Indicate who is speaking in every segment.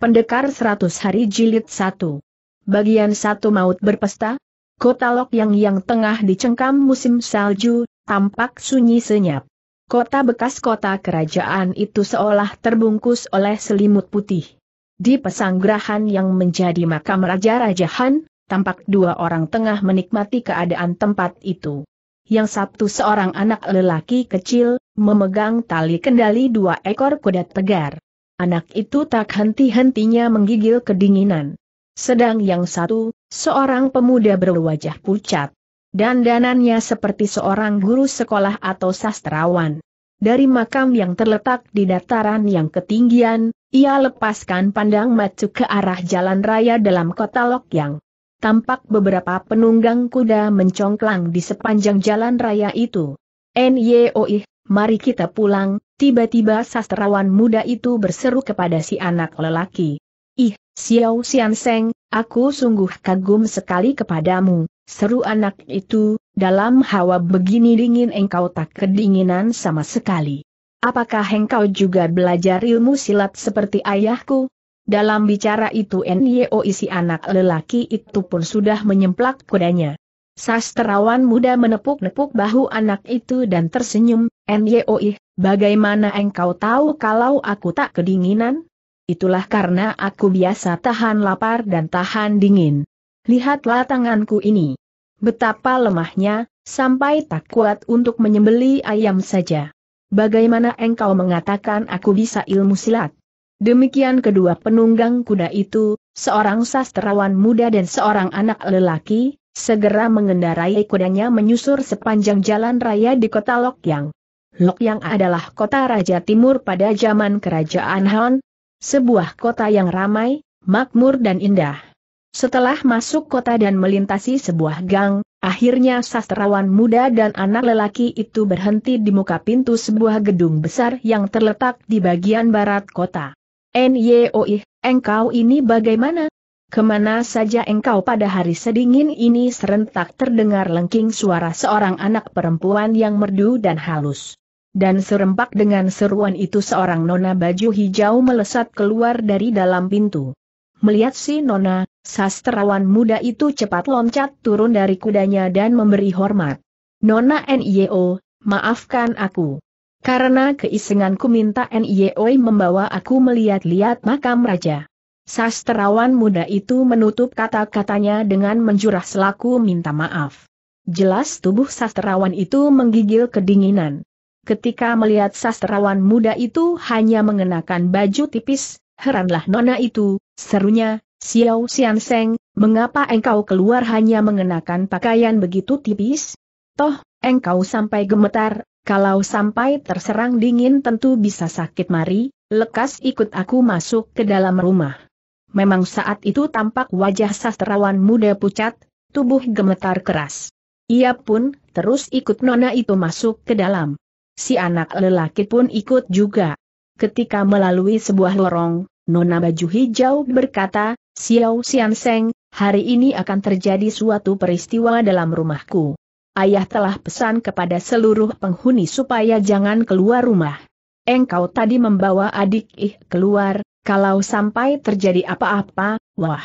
Speaker 1: Pendekar 100 Hari Jilid 1 Bagian 1 Maut Berpesta Kota Lok Yang yang tengah dicengkam musim salju, tampak sunyi senyap. Kota bekas kota kerajaan itu seolah terbungkus oleh selimut putih. Di pesanggrahan yang menjadi makam Raja-Raja Han, tampak dua orang tengah menikmati keadaan tempat itu. Yang sabtu seorang anak lelaki kecil, memegang tali kendali dua ekor kuda tegar. Anak itu tak henti-hentinya menggigil kedinginan. Sedang yang satu, seorang pemuda berwajah pucat. dan danannya seperti seorang guru sekolah atau sastrawan. Dari makam yang terletak di dataran yang ketinggian, ia lepaskan pandang macu ke arah jalan raya dalam kota yang Tampak beberapa penunggang kuda mencongklang di sepanjang jalan raya itu. Nyoih, mari kita pulang, tiba-tiba sastrawan muda itu berseru kepada si anak lelaki. Ih, Xiao Xian aku sungguh kagum sekali kepadamu, seru anak itu, dalam hawa begini dingin engkau tak kedinginan sama sekali. Apakah engkau juga belajar ilmu silat seperti ayahku? Dalam bicara itu Nyeo isi anak lelaki itu pun sudah menyemplak kudanya. Sastrawan muda menepuk-nepuk bahu anak itu dan tersenyum, Nyoih, bagaimana engkau tahu kalau aku tak kedinginan? Itulah karena aku biasa tahan lapar dan tahan dingin. Lihatlah tanganku ini. Betapa lemahnya, sampai tak kuat untuk menyembeli ayam saja. Bagaimana engkau mengatakan aku bisa ilmu silat? Demikian kedua penunggang kuda itu, seorang sastrawan muda dan seorang anak lelaki, Segera mengendarai kudanya menyusur sepanjang jalan raya di kota Lokyang. Lokyang adalah kota Raja Timur pada zaman Kerajaan Han, sebuah kota yang ramai, makmur dan indah. Setelah masuk kota dan melintasi sebuah gang, akhirnya sastrawan muda dan anak lelaki itu berhenti di muka pintu sebuah gedung besar yang terletak di bagian barat kota. Nyoih, engkau ini bagaimana? Kemana saja engkau pada hari sedingin ini serentak terdengar lengking suara seorang anak perempuan yang merdu dan halus. Dan serempak dengan seruan itu seorang nona baju hijau melesat keluar dari dalam pintu. Melihat si nona, sastrawan muda itu cepat loncat turun dari kudanya dan memberi hormat. Nona NIO, maafkan aku. Karena keisenganku minta NIO membawa aku melihat-lihat makam raja. Sastrawan muda itu menutup kata-katanya dengan menjurah selaku minta maaf. Jelas tubuh sastrawan itu menggigil kedinginan. Ketika melihat sastrawan muda itu hanya mengenakan baju tipis, heranlah nona itu, serunya, Xiao Seng, mengapa engkau keluar hanya mengenakan pakaian begitu tipis? Toh, engkau sampai gemetar, kalau sampai terserang dingin tentu bisa sakit mari, lekas ikut aku masuk ke dalam rumah. Memang saat itu tampak wajah sastrawan muda pucat, tubuh gemetar keras. Ia pun terus ikut nona itu masuk ke dalam. Si anak lelaki pun ikut juga. Ketika melalui sebuah lorong, nona baju hijau berkata, Xiao Seng, hari ini akan terjadi suatu peristiwa dalam rumahku. Ayah telah pesan kepada seluruh penghuni supaya jangan keluar rumah. Engkau tadi membawa adik ih keluar, kalau sampai terjadi apa-apa, wah.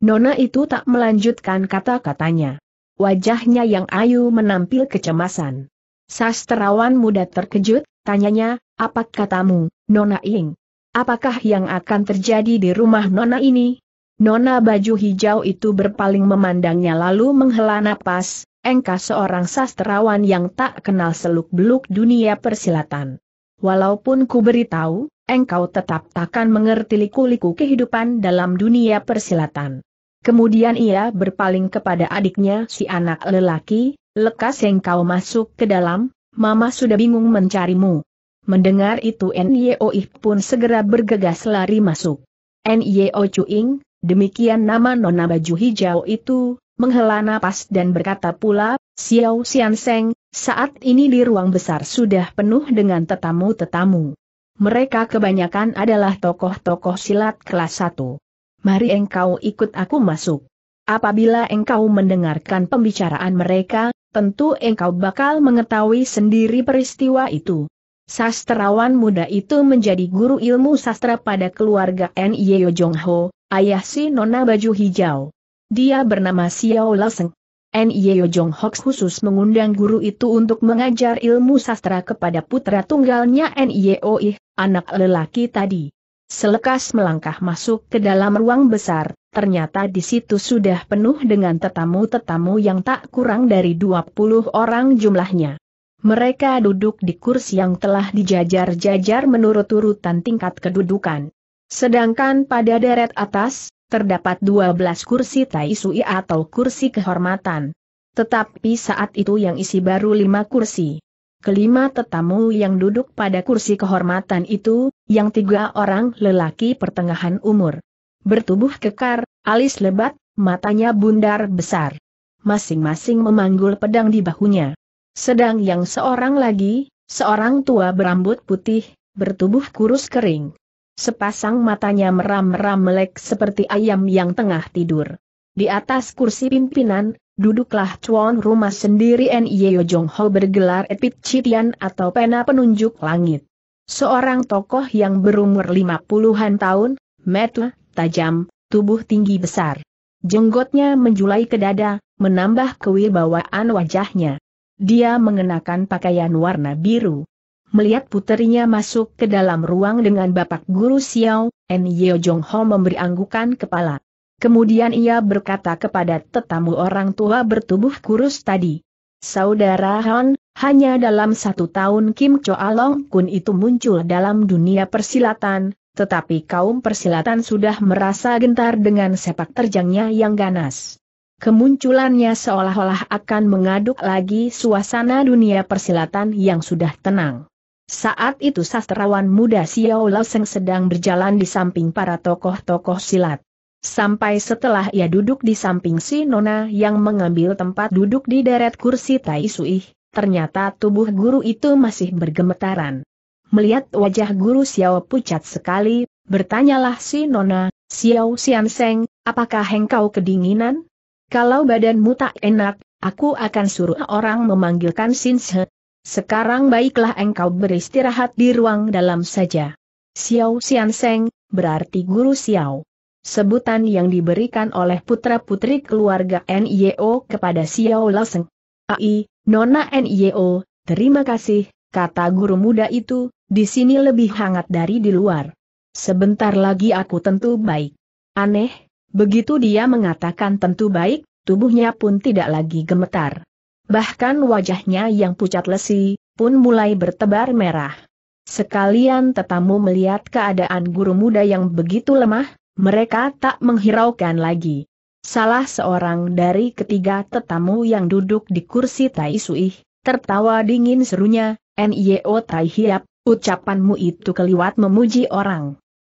Speaker 1: Nona itu tak melanjutkan kata-katanya. Wajahnya yang ayu menampil kecemasan. Sastrawan muda terkejut, tanyanya, apa katamu, Nona Ing? Apakah yang akan terjadi di rumah Nona ini? Nona baju hijau itu berpaling memandangnya lalu menghela napas, engkau seorang sastrawan yang tak kenal seluk-beluk dunia persilatan. Walaupun ku beritahu, engkau tetap takkan mengerti liku-liku kehidupan dalam dunia persilatan. Kemudian ia berpaling kepada adiknya si anak lelaki, lekas engkau masuk ke dalam, mama sudah bingung mencarimu. Mendengar itu Nyeoih pun segera bergegas lari masuk. Nyeo Cuing, demikian nama nona baju hijau itu, menghela napas dan berkata pula, Xiao Xianseng. Seng, saat ini di ruang besar sudah penuh dengan tetamu-tetamu. Mereka kebanyakan adalah tokoh-tokoh silat kelas 1. Mari engkau ikut aku masuk. Apabila engkau mendengarkan pembicaraan mereka, tentu engkau bakal mengetahui sendiri peristiwa itu. Sastrawan muda itu menjadi guru ilmu sastra pada keluarga N.Y.O. Yeo Jong Ho, ayah si Nona Baju Hijau. Dia bernama Xiao Laseng. Nyeo Jong Hok khusus mengundang guru itu untuk mengajar ilmu sastra kepada putra tunggalnya Nyeo Ih, anak lelaki tadi. Selekas melangkah masuk ke dalam ruang besar, ternyata di situ sudah penuh dengan tetamu-tetamu yang tak kurang dari 20 orang jumlahnya. Mereka duduk di kursi yang telah dijajar-jajar menurut urutan tingkat kedudukan. Sedangkan pada deret atas, terdapat 12 kursi Taisui atau kursi kehormatan. Tetapi saat itu yang isi baru lima kursi. Kelima tetamu yang duduk pada kursi kehormatan itu, yang tiga orang lelaki pertengahan umur. Bertubuh kekar, alis lebat, matanya bundar besar. Masing-masing memanggul pedang di bahunya. Sedang yang seorang lagi, seorang tua berambut putih, bertubuh kurus kering. Sepasang matanya meram-meram melek seperti ayam yang tengah tidur. Di atas kursi pimpinan, duduklah cuan rumah sendiri N.Y.O. Jong Ho bergelar Epit Chitian atau pena penunjuk langit. Seorang tokoh yang berumur lima puluhan tahun, metu, tajam, tubuh tinggi besar. Jenggotnya menjulai ke dada, menambah kewibawaan wajahnya. Dia mengenakan pakaian warna biru melihat puterinya masuk ke dalam ruang dengan Bapak Guru Xiao, En Yeo Jong Ho memberi anggukan kepala. Kemudian ia berkata kepada tetamu orang tua bertubuh kurus tadi. Saudara Han, hanya dalam satu tahun Kim Choa Long Kun itu muncul dalam dunia persilatan, tetapi kaum persilatan sudah merasa gentar dengan sepak terjangnya yang ganas. Kemunculannya seolah-olah akan mengaduk lagi suasana dunia persilatan yang sudah tenang. Saat itu sastrawan muda Xiao Laoseng sedang berjalan di samping para tokoh-tokoh silat. Sampai setelah ia duduk di samping si Nona yang mengambil tempat duduk di deret kursi Tai Sui, ternyata tubuh guru itu masih bergemetaran. Melihat wajah guru Xiao pucat sekali, bertanyalah si Nona, Xiao Seng, apakah engkau kedinginan? Kalau badanmu tak enak, aku akan suruh orang memanggilkan Sin He, sekarang baiklah engkau beristirahat di ruang dalam saja. Xiao Xianseng, berarti guru Xiao. Sebutan yang diberikan oleh putra-putri keluarga NIO e kepada Xiao Laseng. Ai, Nona NIO, e terima kasih, kata guru muda itu, di sini lebih hangat dari di luar. Sebentar lagi aku tentu baik. Aneh, begitu dia mengatakan tentu baik, tubuhnya pun tidak lagi gemetar bahkan wajahnya yang pucat lesi, pun mulai bertebar merah. Sekalian tetamu melihat keadaan guru muda yang begitu lemah, mereka tak menghiraukan lagi. Salah seorang dari ketiga tetamu yang duduk di kursi Tai Suih, tertawa dingin serunya, Nyo Tai Hiap, ucapanmu itu keliwat memuji orang.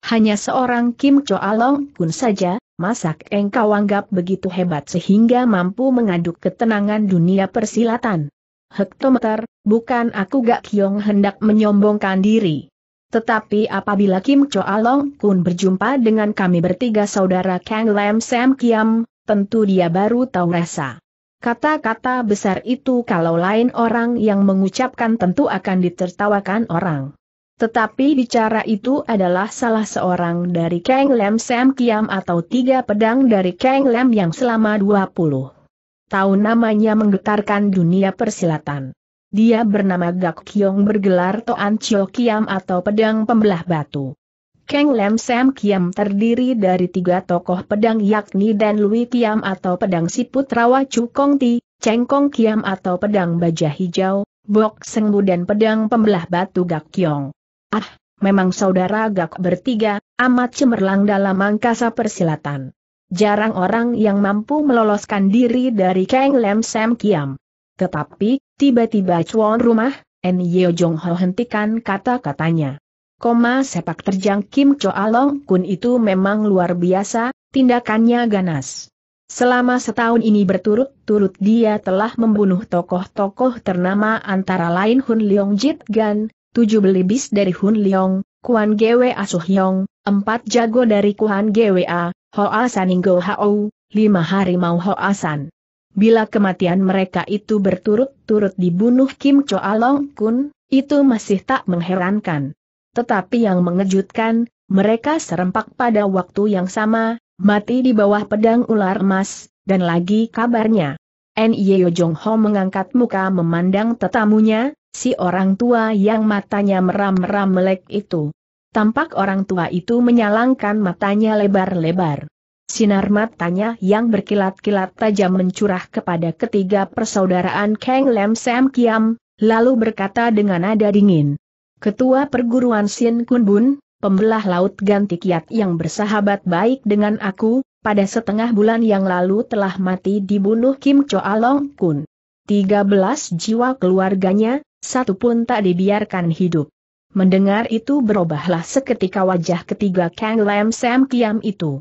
Speaker 1: Hanya seorang Kim Choalong Kun saja, masak engkau anggap begitu hebat sehingga mampu mengaduk ketenangan dunia persilatan? Hektometer, bukan aku Gak kiong hendak menyombongkan diri. Tetapi apabila Kim Choa Long Kun berjumpa dengan kami bertiga saudara Kang Lam Sam Kiam, tentu dia baru tahu rasa. Kata-kata besar itu kalau lain orang yang mengucapkan tentu akan ditertawakan orang. Tetapi bicara itu adalah salah seorang dari Kang Lem Sam Kiam atau tiga pedang dari Kang Lem yang selama 20 tahun namanya menggetarkan dunia persilatan. Dia bernama Gak Kyong bergelar Toan Chio Kiam atau pedang pembelah batu. Kang Lem Sam Kiam terdiri dari tiga tokoh pedang yakni Dan Lui Kiam atau pedang siput rawa Cukong Ti, Cheng Kong Kiam atau pedang baja hijau, Bok Senggu dan pedang pembelah batu Gak Kyong. Ah, memang saudara gak bertiga, amat cemerlang dalam angkasa persilatan. Jarang orang yang mampu meloloskan diri dari Kang Lem Sam Kiam. Tetapi, tiba-tiba cuan rumah, N. Yeo Jong Ho hentikan kata-katanya. Koma sepak terjang Kim Cho Along Kun itu memang luar biasa, tindakannya ganas. Selama setahun ini berturut-turut dia telah membunuh tokoh-tokoh ternama antara lain Hun Leong Jit Gan, tujuh belibis dari Hun Leong, Kuan Gwe Yong, empat jago dari Kuan Ho Hoa Saninggo Hao, lima harimau Hoa San. Bila kematian mereka itu berturut-turut dibunuh Kim Choa Long Kun, itu masih tak mengherankan. Tetapi yang mengejutkan, mereka serempak pada waktu yang sama, mati di bawah pedang ular emas, dan lagi kabarnya. N.Y. Jong Ho mengangkat muka memandang tetamunya, si orang tua yang matanya meram-meram melek itu. Tampak orang tua itu menyalangkan matanya lebar-lebar. Sinar matanya yang berkilat-kilat tajam mencurah kepada ketiga persaudaraan Kang Lem Sam Kiam, lalu berkata dengan nada dingin. Ketua perguruan Sin Kun Bun, pembelah laut ganti kiat yang bersahabat baik dengan aku, pada setengah bulan yang lalu telah mati dibunuh Kim Choa Long Kun. 13 jiwa keluarganya, satu pun tak dibiarkan hidup. Mendengar itu berubahlah seketika wajah ketiga Kang Lam Sam Kiam itu.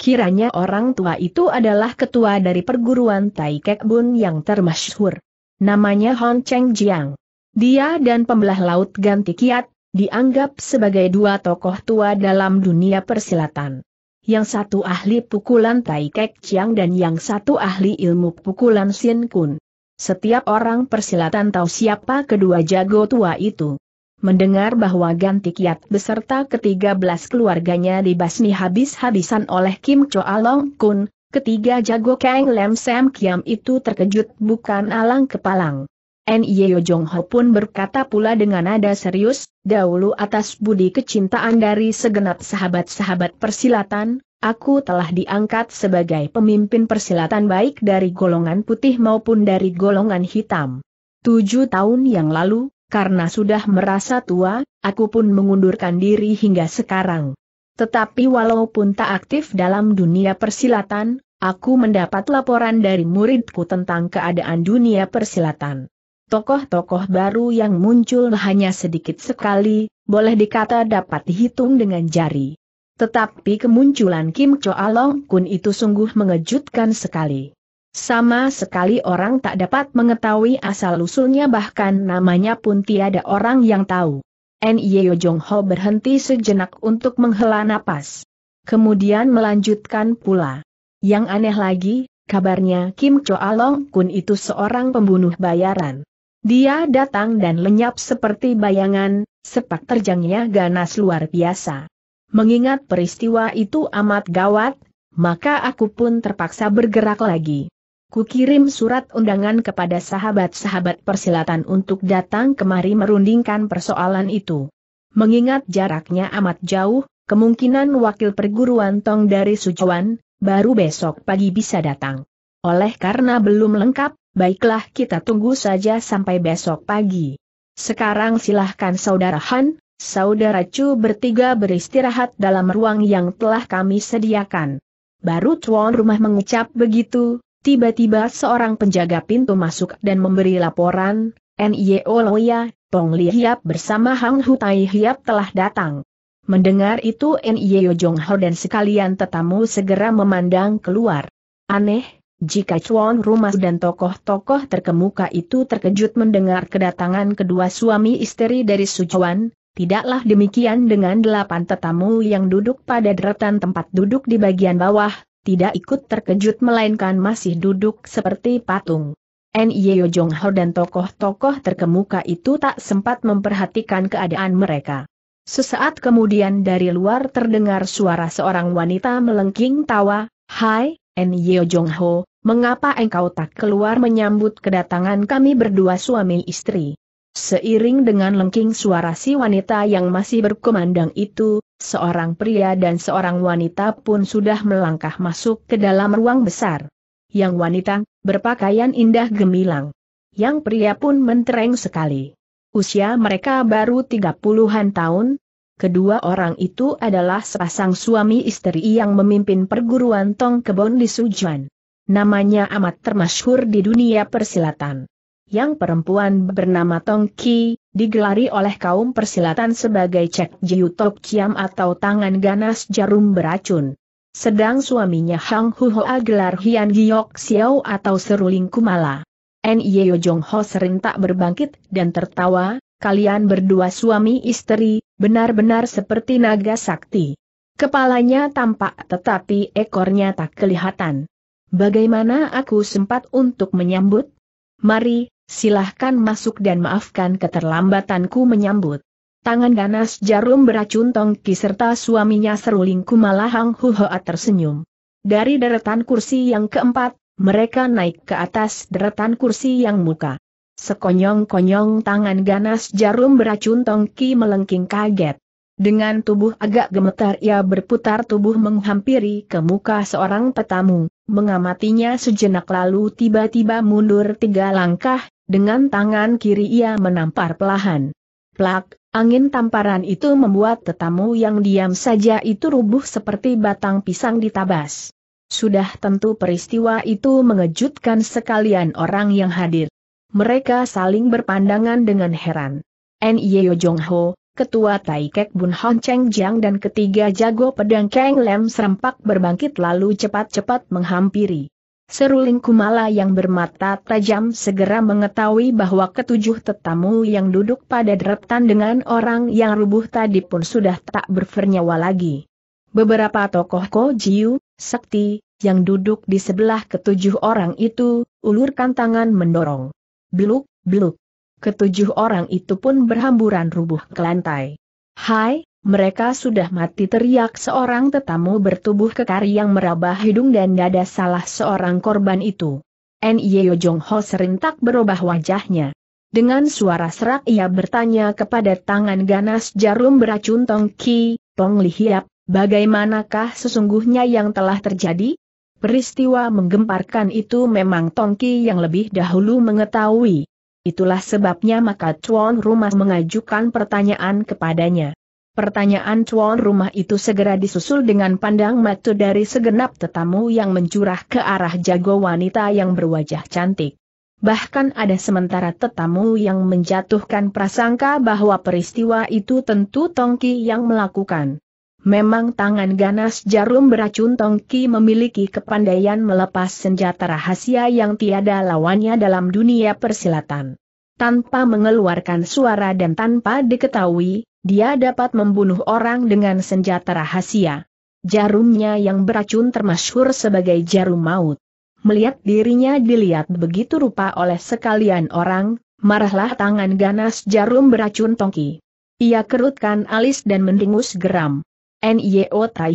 Speaker 1: Kiranya orang tua itu adalah ketua dari perguruan Tai Kek Bun yang termasyhur. Namanya Hong Cheng Jiang. Dia dan pembelah laut ganti kiat, dianggap sebagai dua tokoh tua dalam dunia persilatan yang satu ahli pukulan Tai Kek jiang dan yang satu ahli ilmu pukulan Sin Kun. Setiap orang persilatan tahu siapa kedua jago tua itu. Mendengar bahwa ganti kiat beserta ketiga belas keluarganya dibasmi habis-habisan oleh Kim Choa Long Kun, ketiga jago Kang Lem Sam Kiam itu terkejut bukan alang kepalang. Nyeo Jong Ho pun berkata pula dengan nada serius, dahulu atas budi kecintaan dari segenap sahabat-sahabat persilatan, aku telah diangkat sebagai pemimpin persilatan baik dari golongan putih maupun dari golongan hitam. Tujuh tahun yang lalu, karena sudah merasa tua, aku pun mengundurkan diri hingga sekarang. Tetapi walaupun tak aktif dalam dunia persilatan, aku mendapat laporan dari muridku tentang keadaan dunia persilatan. Tokoh-tokoh baru yang muncul hanya sedikit sekali, boleh dikata dapat dihitung dengan jari. Tetapi kemunculan Kim Choa Long Kun itu sungguh mengejutkan sekali. Sama sekali orang tak dapat mengetahui asal-usulnya bahkan namanya pun tiada orang yang tahu. Nyeo Jong Ho berhenti sejenak untuk menghela napas. Kemudian melanjutkan pula. Yang aneh lagi, kabarnya Kim Choa Long Kun itu seorang pembunuh bayaran. Dia datang dan lenyap seperti bayangan, sepak terjangnya ganas luar biasa. Mengingat peristiwa itu amat gawat, maka aku pun terpaksa bergerak lagi. Kukirim surat undangan kepada sahabat-sahabat persilatan untuk datang kemari merundingkan persoalan itu. Mengingat jaraknya amat jauh, kemungkinan wakil perguruan Tong dari Sujuan, baru besok pagi bisa datang. Oleh karena belum lengkap, baiklah kita tunggu saja sampai besok pagi. Sekarang silahkan saudara Han, Saudara Chu bertiga beristirahat dalam ruang yang telah kami sediakan. Baru tuan rumah mengucap begitu, tiba-tiba seorang penjaga pintu masuk dan memberi laporan, N.Y.O. Loya, Pong Li Hiap bersama Hang Hutai Hiap telah datang. Mendengar itu N.Y.O. Jong Ho dan sekalian tetamu segera memandang keluar. Aneh, jika tuan rumah dan tokoh-tokoh terkemuka itu terkejut mendengar kedatangan kedua suami istri dari Sujuan, Tidaklah demikian dengan delapan tetamu yang duduk pada deretan tempat duduk di bagian bawah, tidak ikut terkejut melainkan masih duduk seperti patung. N.Y.O. ho dan tokoh-tokoh terkemuka itu tak sempat memperhatikan keadaan mereka. Sesaat kemudian dari luar terdengar suara seorang wanita melengking tawa, Hai, N.Y.O. ho mengapa engkau tak keluar menyambut kedatangan kami berdua suami istri? Seiring dengan lengking suara si wanita yang masih berkumandang itu, seorang pria dan seorang wanita pun sudah melangkah masuk ke dalam ruang besar. Yang wanita, berpakaian indah gemilang. Yang pria pun mentereng sekali. Usia mereka baru tiga puluhan tahun. Kedua orang itu adalah sepasang suami istri yang memimpin perguruan Tong Kebon di Sujuan. Namanya amat termasyhur di dunia persilatan yang perempuan bernama Tong Ki, digelari oleh kaum persilatan sebagai Cek Jiu Tok Chiam atau tangan ganas jarum beracun. Sedang suaminya Hang Hu Hoa gelar Hian Giok Xiao atau Seruling Kumala. N.Y.O. Jong Ho serentak berbangkit dan tertawa, kalian berdua suami istri, benar-benar seperti naga sakti. Kepalanya tampak tetapi ekornya tak kelihatan. Bagaimana aku sempat untuk menyambut? Mari, silahkan masuk dan maafkan keterlambatanku menyambut. Tangan ganas jarum beracun tongki serta suaminya seruling kumalahang huhoa tersenyum. Dari deretan kursi yang keempat, mereka naik ke atas deretan kursi yang muka. Sekonyong-konyong tangan ganas jarum beracun tongki melengking kaget. Dengan tubuh agak gemetar ia berputar tubuh menghampiri ke muka seorang petamu mengamatinya sejenak lalu tiba-tiba mundur tiga langkah, dengan tangan kiri ia menampar pelahan. Plak, angin tamparan itu membuat tetamu yang diam saja itu rubuh seperti batang pisang ditabas. Sudah tentu peristiwa itu mengejutkan sekalian orang yang hadir. Mereka saling berpandangan dengan heran. Nyeo Jong Ho, Ketua Taikek Bun Hon Cheng Jiang dan ketiga jago pedang Kang Lem serempak berbangkit lalu cepat-cepat menghampiri. Seruling Kumala yang bermata tajam segera mengetahui bahwa ketujuh tetamu yang duduk pada deretan dengan orang yang rubuh tadi pun sudah tak bernyawa lagi. Beberapa tokoh Kojiu, Sakti, yang duduk di sebelah ketujuh orang itu, ulurkan tangan mendorong. Beluk, beluk. Ketujuh orang itu pun berhamburan rubuh ke lantai. Hai, mereka sudah mati teriak seorang tetamu bertubuh kekar yang meraba hidung dan dada salah seorang korban itu. N.Y.O. Jong Ho serintak berubah wajahnya. Dengan suara serak ia bertanya kepada tangan ganas jarum beracun Tong Ki, Tong Li Hiap, bagaimanakah sesungguhnya yang telah terjadi? Peristiwa menggemparkan itu memang Tong Ki yang lebih dahulu mengetahui. Itulah sebabnya maka Chuan rumah mengajukan pertanyaan kepadanya. Pertanyaan cuan rumah itu segera disusul dengan pandang mata dari segenap tetamu yang mencurah ke arah jago wanita yang berwajah cantik. Bahkan ada sementara tetamu yang menjatuhkan prasangka bahwa peristiwa itu tentu Tongki yang melakukan. Memang tangan ganas jarum beracun Tongki memiliki kepandaian melepas senjata rahasia yang tiada lawannya dalam dunia persilatan. Tanpa mengeluarkan suara dan tanpa diketahui, dia dapat membunuh orang dengan senjata rahasia. Jarumnya yang beracun termasyhur sebagai jarum maut. Melihat dirinya dilihat begitu rupa oleh sekalian orang, marahlah tangan ganas jarum beracun tongki. Ia kerutkan alis dan mendengus geram. Nyo Tai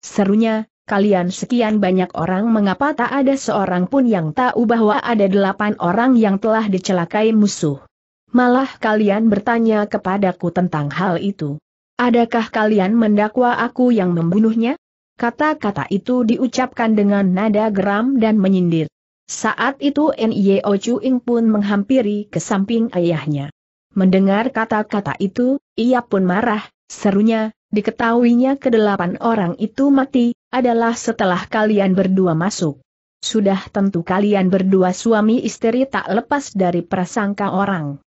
Speaker 1: serunya, kalian sekian banyak orang mengapa tak ada seorang pun yang tahu bahwa ada delapan orang yang telah dicelakai musuh. Malah kalian bertanya kepadaku tentang hal itu. Adakah kalian mendakwa aku yang membunuhnya? Kata-kata itu diucapkan dengan nada geram dan menyindir. Saat itu N.I.O. Chuing pun menghampiri ke samping ayahnya. Mendengar kata-kata itu, ia pun marah, serunya, diketahuinya kedelapan orang itu mati, adalah setelah kalian berdua masuk. Sudah tentu kalian berdua suami istri tak lepas dari prasangka orang.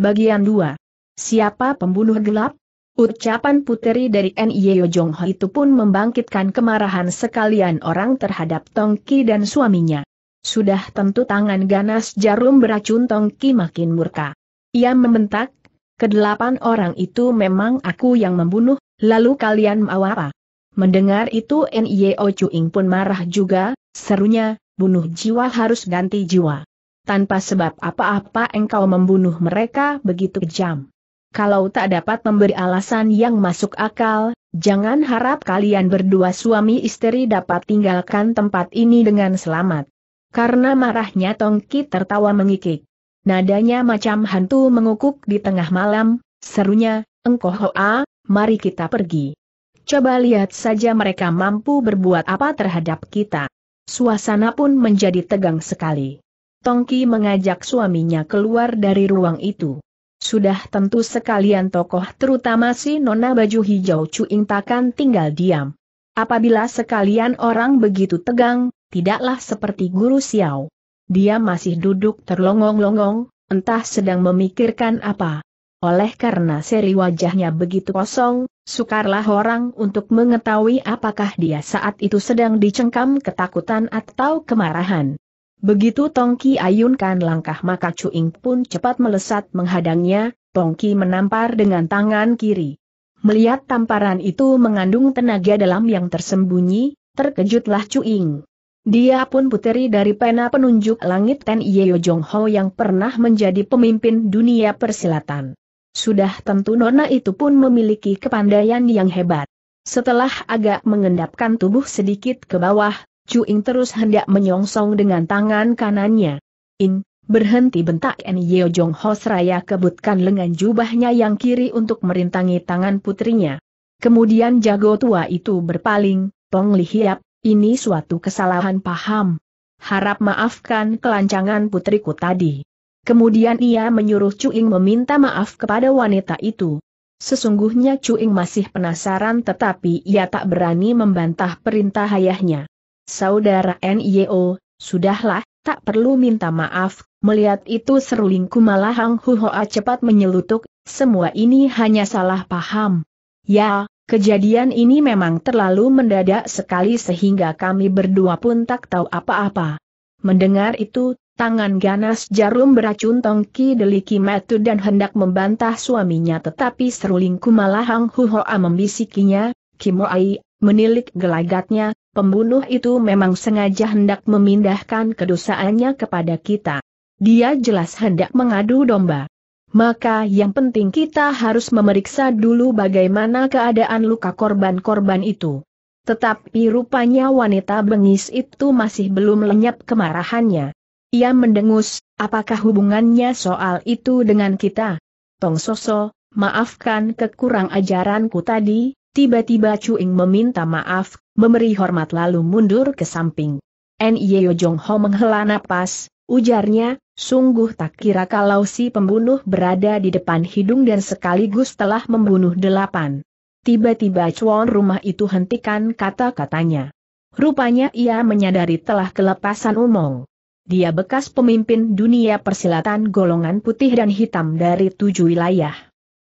Speaker 1: Bagian 2. Siapa pembunuh gelap? Ucapan puteri dari Nyeo Jong Ho itu pun membangkitkan kemarahan sekalian orang terhadap Tongki dan suaminya. Sudah tentu tangan ganas jarum beracun Tongki makin murka. Ia membentak, kedelapan orang itu memang aku yang membunuh, lalu kalian mau apa? Mendengar itu Nye Chuing pun marah juga, serunya, bunuh jiwa harus ganti jiwa tanpa sebab apa-apa engkau membunuh mereka begitu kejam. Kalau tak dapat memberi alasan yang masuk akal, jangan harap kalian berdua suami istri dapat tinggalkan tempat ini dengan selamat. Karena marahnya Tongki tertawa mengikik. Nadanya macam hantu mengukuk di tengah malam, serunya, engkau hoa, mari kita pergi. Coba lihat saja mereka mampu berbuat apa terhadap kita. Suasana pun menjadi tegang sekali. Tongki mengajak suaminya keluar dari ruang itu. Sudah tentu sekalian tokoh terutama si nona baju hijau Cuing takkan tinggal diam. Apabila sekalian orang begitu tegang, tidaklah seperti guru Xiao. Dia masih duduk terlongong-longong, entah sedang memikirkan apa. Oleh karena seri wajahnya begitu kosong, sukarlah orang untuk mengetahui apakah dia saat itu sedang dicengkam ketakutan atau kemarahan. Begitu Tongki ayunkan langkah maka Cuing pun cepat melesat menghadangnya, Tongki menampar dengan tangan kiri. Melihat tamparan itu mengandung tenaga dalam yang tersembunyi, terkejutlah Cuing. Dia pun puteri dari pena penunjuk langit Ten Yeo Jong Ho yang pernah menjadi pemimpin dunia persilatan. Sudah tentu nona itu pun memiliki kepandaian yang hebat. Setelah agak mengendapkan tubuh sedikit ke bawah, Cuing terus hendak menyongsong dengan tangan kanannya. In, berhenti bentak Nyeo Jong Ho seraya kebutkan lengan jubahnya yang kiri untuk merintangi tangan putrinya. Kemudian jago tua itu berpaling, Tong Li Hiap, ini suatu kesalahan paham. Harap maafkan kelancangan putriku tadi. Kemudian ia menyuruh Cuing meminta maaf kepada wanita itu. Sesungguhnya Cuing masih penasaran tetapi ia tak berani membantah perintah ayahnya. Saudara NIO, sudahlah, tak perlu minta maaf, melihat itu seruling kumalahang Huhoa cepat menyelutuk, semua ini hanya salah paham. Ya, kejadian ini memang terlalu mendadak sekali sehingga kami berdua pun tak tahu apa-apa. Mendengar itu, Tangan ganas jarum beracun tongki deliki metu dan hendak membantah suaminya tetapi seruling kumalahang huhoa membisikinya, Kimoai, menilik gelagatnya, Pembunuh itu memang sengaja hendak memindahkan kedosaannya kepada kita. Dia jelas hendak mengadu domba. Maka yang penting kita harus memeriksa dulu bagaimana keadaan luka korban-korban itu. Tetapi rupanya wanita bengis itu masih belum lenyap kemarahannya. Ia mendengus, apakah hubungannya soal itu dengan kita? Tong Soso, maafkan kekurang ajaranku tadi, Tiba-tiba Chuing meminta maaf, memberi hormat lalu mundur ke samping. Nyeo Jong Ho menghela napas, ujarnya, sungguh tak kira kalau si pembunuh berada di depan hidung dan sekaligus telah membunuh delapan. Tiba-tiba cuan rumah itu hentikan kata-katanya. Rupanya ia menyadari telah kelepasan umong. Dia bekas pemimpin dunia persilatan golongan putih dan hitam dari tujuh wilayah.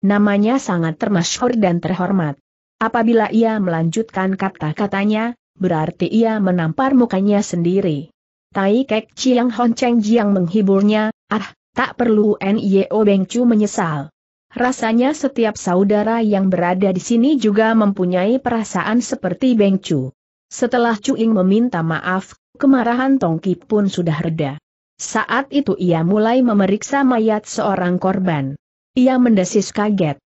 Speaker 1: Namanya sangat termasyhur dan terhormat. Apabila ia melanjutkan kata-katanya, berarti ia menampar mukanya sendiri. Tai Kek Chiang Hon Cheng Jiang menghiburnya, ah, tak perlu N.Y.O. Beng menyesal. Rasanya setiap saudara yang berada di sini juga mempunyai perasaan seperti Beng Chu. Setelah Cuing meminta maaf, kemarahan Tongki pun sudah reda. Saat itu ia mulai memeriksa mayat seorang korban. Ia mendesis kaget.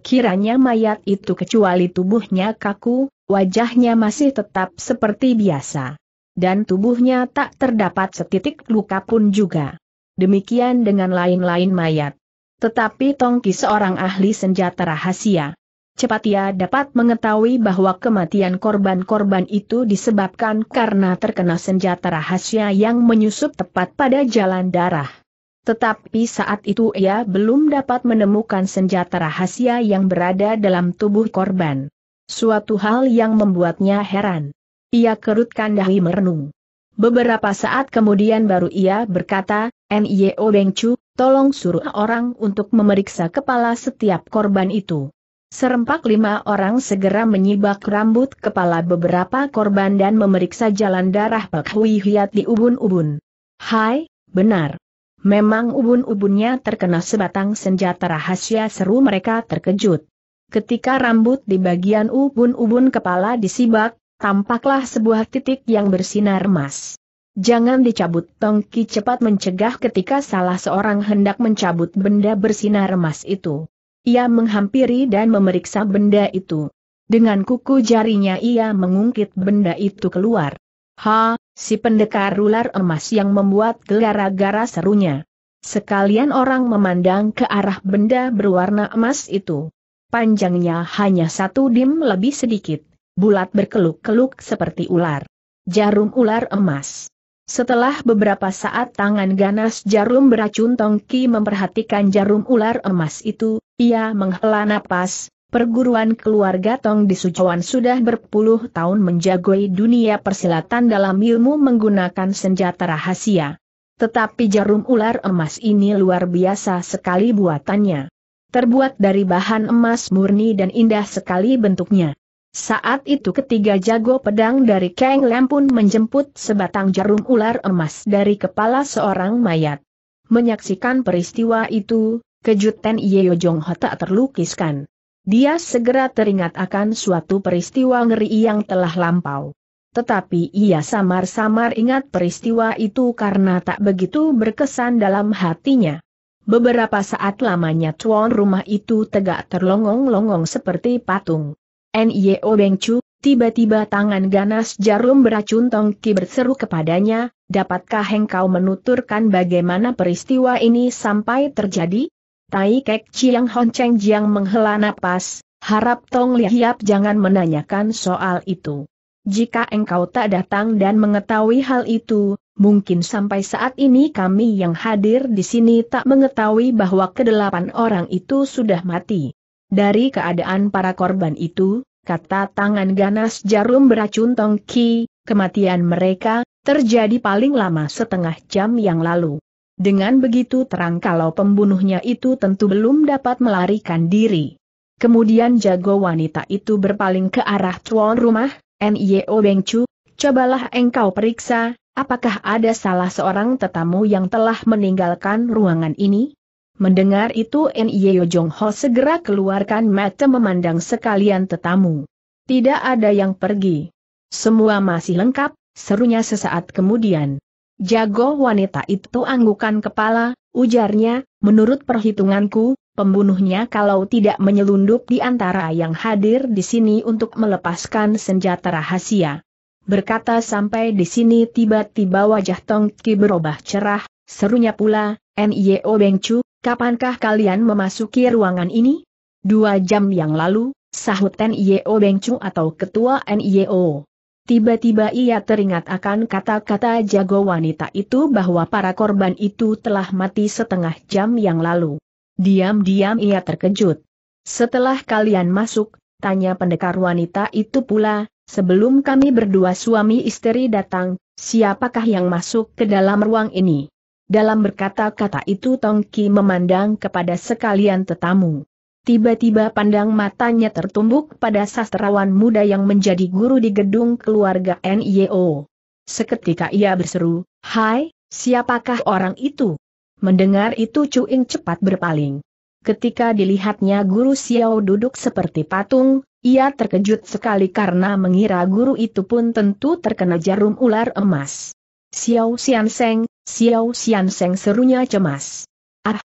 Speaker 1: Kiranya mayat itu kecuali tubuhnya kaku, wajahnya masih tetap seperti biasa. Dan tubuhnya tak terdapat setitik luka pun juga. Demikian dengan lain-lain mayat. Tetapi Tongki seorang ahli senjata rahasia. Cepat ia dapat mengetahui bahwa kematian korban-korban itu disebabkan karena terkena senjata rahasia yang menyusup tepat pada jalan darah. Tetapi saat itu ia belum dapat menemukan senjata rahasia yang berada dalam tubuh korban. Suatu hal yang membuatnya heran. Ia kerutkan dahi merenung. Beberapa saat kemudian baru ia berkata, N.I.O. Bengcu, tolong suruh orang untuk memeriksa kepala setiap korban itu. Serempak lima orang segera menyibak rambut kepala beberapa korban dan memeriksa jalan darah Pak Hui Hiat di ubun-ubun. Hai, benar. Memang ubun-ubunnya terkena sebatang senjata rahasia seru mereka terkejut. Ketika rambut di bagian ubun-ubun kepala disibak, tampaklah sebuah titik yang bersinar emas. Jangan dicabut Tongki cepat mencegah ketika salah seorang hendak mencabut benda bersinar emas itu. Ia menghampiri dan memeriksa benda itu. Dengan kuku jarinya ia mengungkit benda itu keluar. Ha, si pendekar ular emas yang membuat gara-gara serunya. Sekalian orang memandang ke arah benda berwarna emas itu. Panjangnya hanya satu dim lebih sedikit, bulat berkeluk-keluk seperti ular. Jarum ular emas. Setelah beberapa saat tangan ganas jarum beracun Tongki memperhatikan jarum ular emas itu, ia menghela napas, Perguruan keluarga Tong di Sucuan sudah berpuluh tahun menjagoi dunia persilatan dalam ilmu menggunakan senjata rahasia. Tetapi jarum ular emas ini luar biasa sekali buatannya. Terbuat dari bahan emas murni dan indah sekali bentuknya. Saat itu ketiga jago pedang dari Kang Lam pun menjemput sebatang jarum ular emas dari kepala seorang mayat. Menyaksikan peristiwa itu, kejutan Yeo Jong Ho tak terlukiskan. Dia segera teringat akan suatu peristiwa ngeri yang telah lampau. Tetapi ia samar-samar ingat peristiwa itu karena tak begitu berkesan dalam hatinya. Beberapa saat lamanya tuan rumah itu tegak terlongong-longong seperti patung. N.Y.O. Bengcu, tiba-tiba tangan ganas jarum beracun Tongki berseru kepadanya, dapatkah engkau menuturkan bagaimana peristiwa ini sampai terjadi? Tai Kek Chiang Hon Cheng Jiang menghela napas, harap Tong Lihiap jangan menanyakan soal itu. Jika engkau tak datang dan mengetahui hal itu, mungkin sampai saat ini kami yang hadir di sini tak mengetahui bahwa kedelapan orang itu sudah mati. Dari keadaan para korban itu, kata tangan ganas jarum beracun Tong Ki, kematian mereka, terjadi paling lama setengah jam yang lalu. Dengan begitu terang kalau pembunuhnya itu tentu belum dapat melarikan diri. Kemudian jago wanita itu berpaling ke arah tuan rumah, N.I.O. Bengcu, cobalah engkau periksa, apakah ada salah seorang tetamu yang telah meninggalkan ruangan ini? Mendengar itu Nyo Jong Ho segera keluarkan mata memandang sekalian tetamu. Tidak ada yang pergi. Semua masih lengkap, serunya sesaat kemudian. Jago wanita itu anggukan kepala, ujarnya, menurut perhitunganku, pembunuhnya kalau tidak menyelundup di antara yang hadir di sini untuk melepaskan senjata rahasia. Berkata sampai di sini tiba-tiba wajah Tongki berubah cerah, serunya pula, NIO Bengcu, kapankah kalian memasuki ruangan ini? Dua jam yang lalu, sahut NIO Bengcu atau Ketua NIO. Tiba-tiba ia teringat akan kata-kata jago wanita itu bahwa para korban itu telah mati setengah jam yang lalu. Diam-diam ia terkejut. Setelah kalian masuk, tanya pendekar wanita itu pula, sebelum kami berdua suami istri datang, siapakah yang masuk ke dalam ruang ini? Dalam berkata-kata itu Tongki memandang kepada sekalian tetamu. Tiba-tiba pandang matanya tertumbuk pada sastrawan muda yang menjadi guru di gedung keluarga NIO. Seketika ia berseru, Hai, siapakah orang itu? Mendengar itu Cuing cepat berpaling. Ketika dilihatnya guru Xiao duduk seperti patung, ia terkejut sekali karena mengira guru itu pun tentu terkena jarum ular emas. Xiao Xianseng, Xiao Xianseng serunya cemas.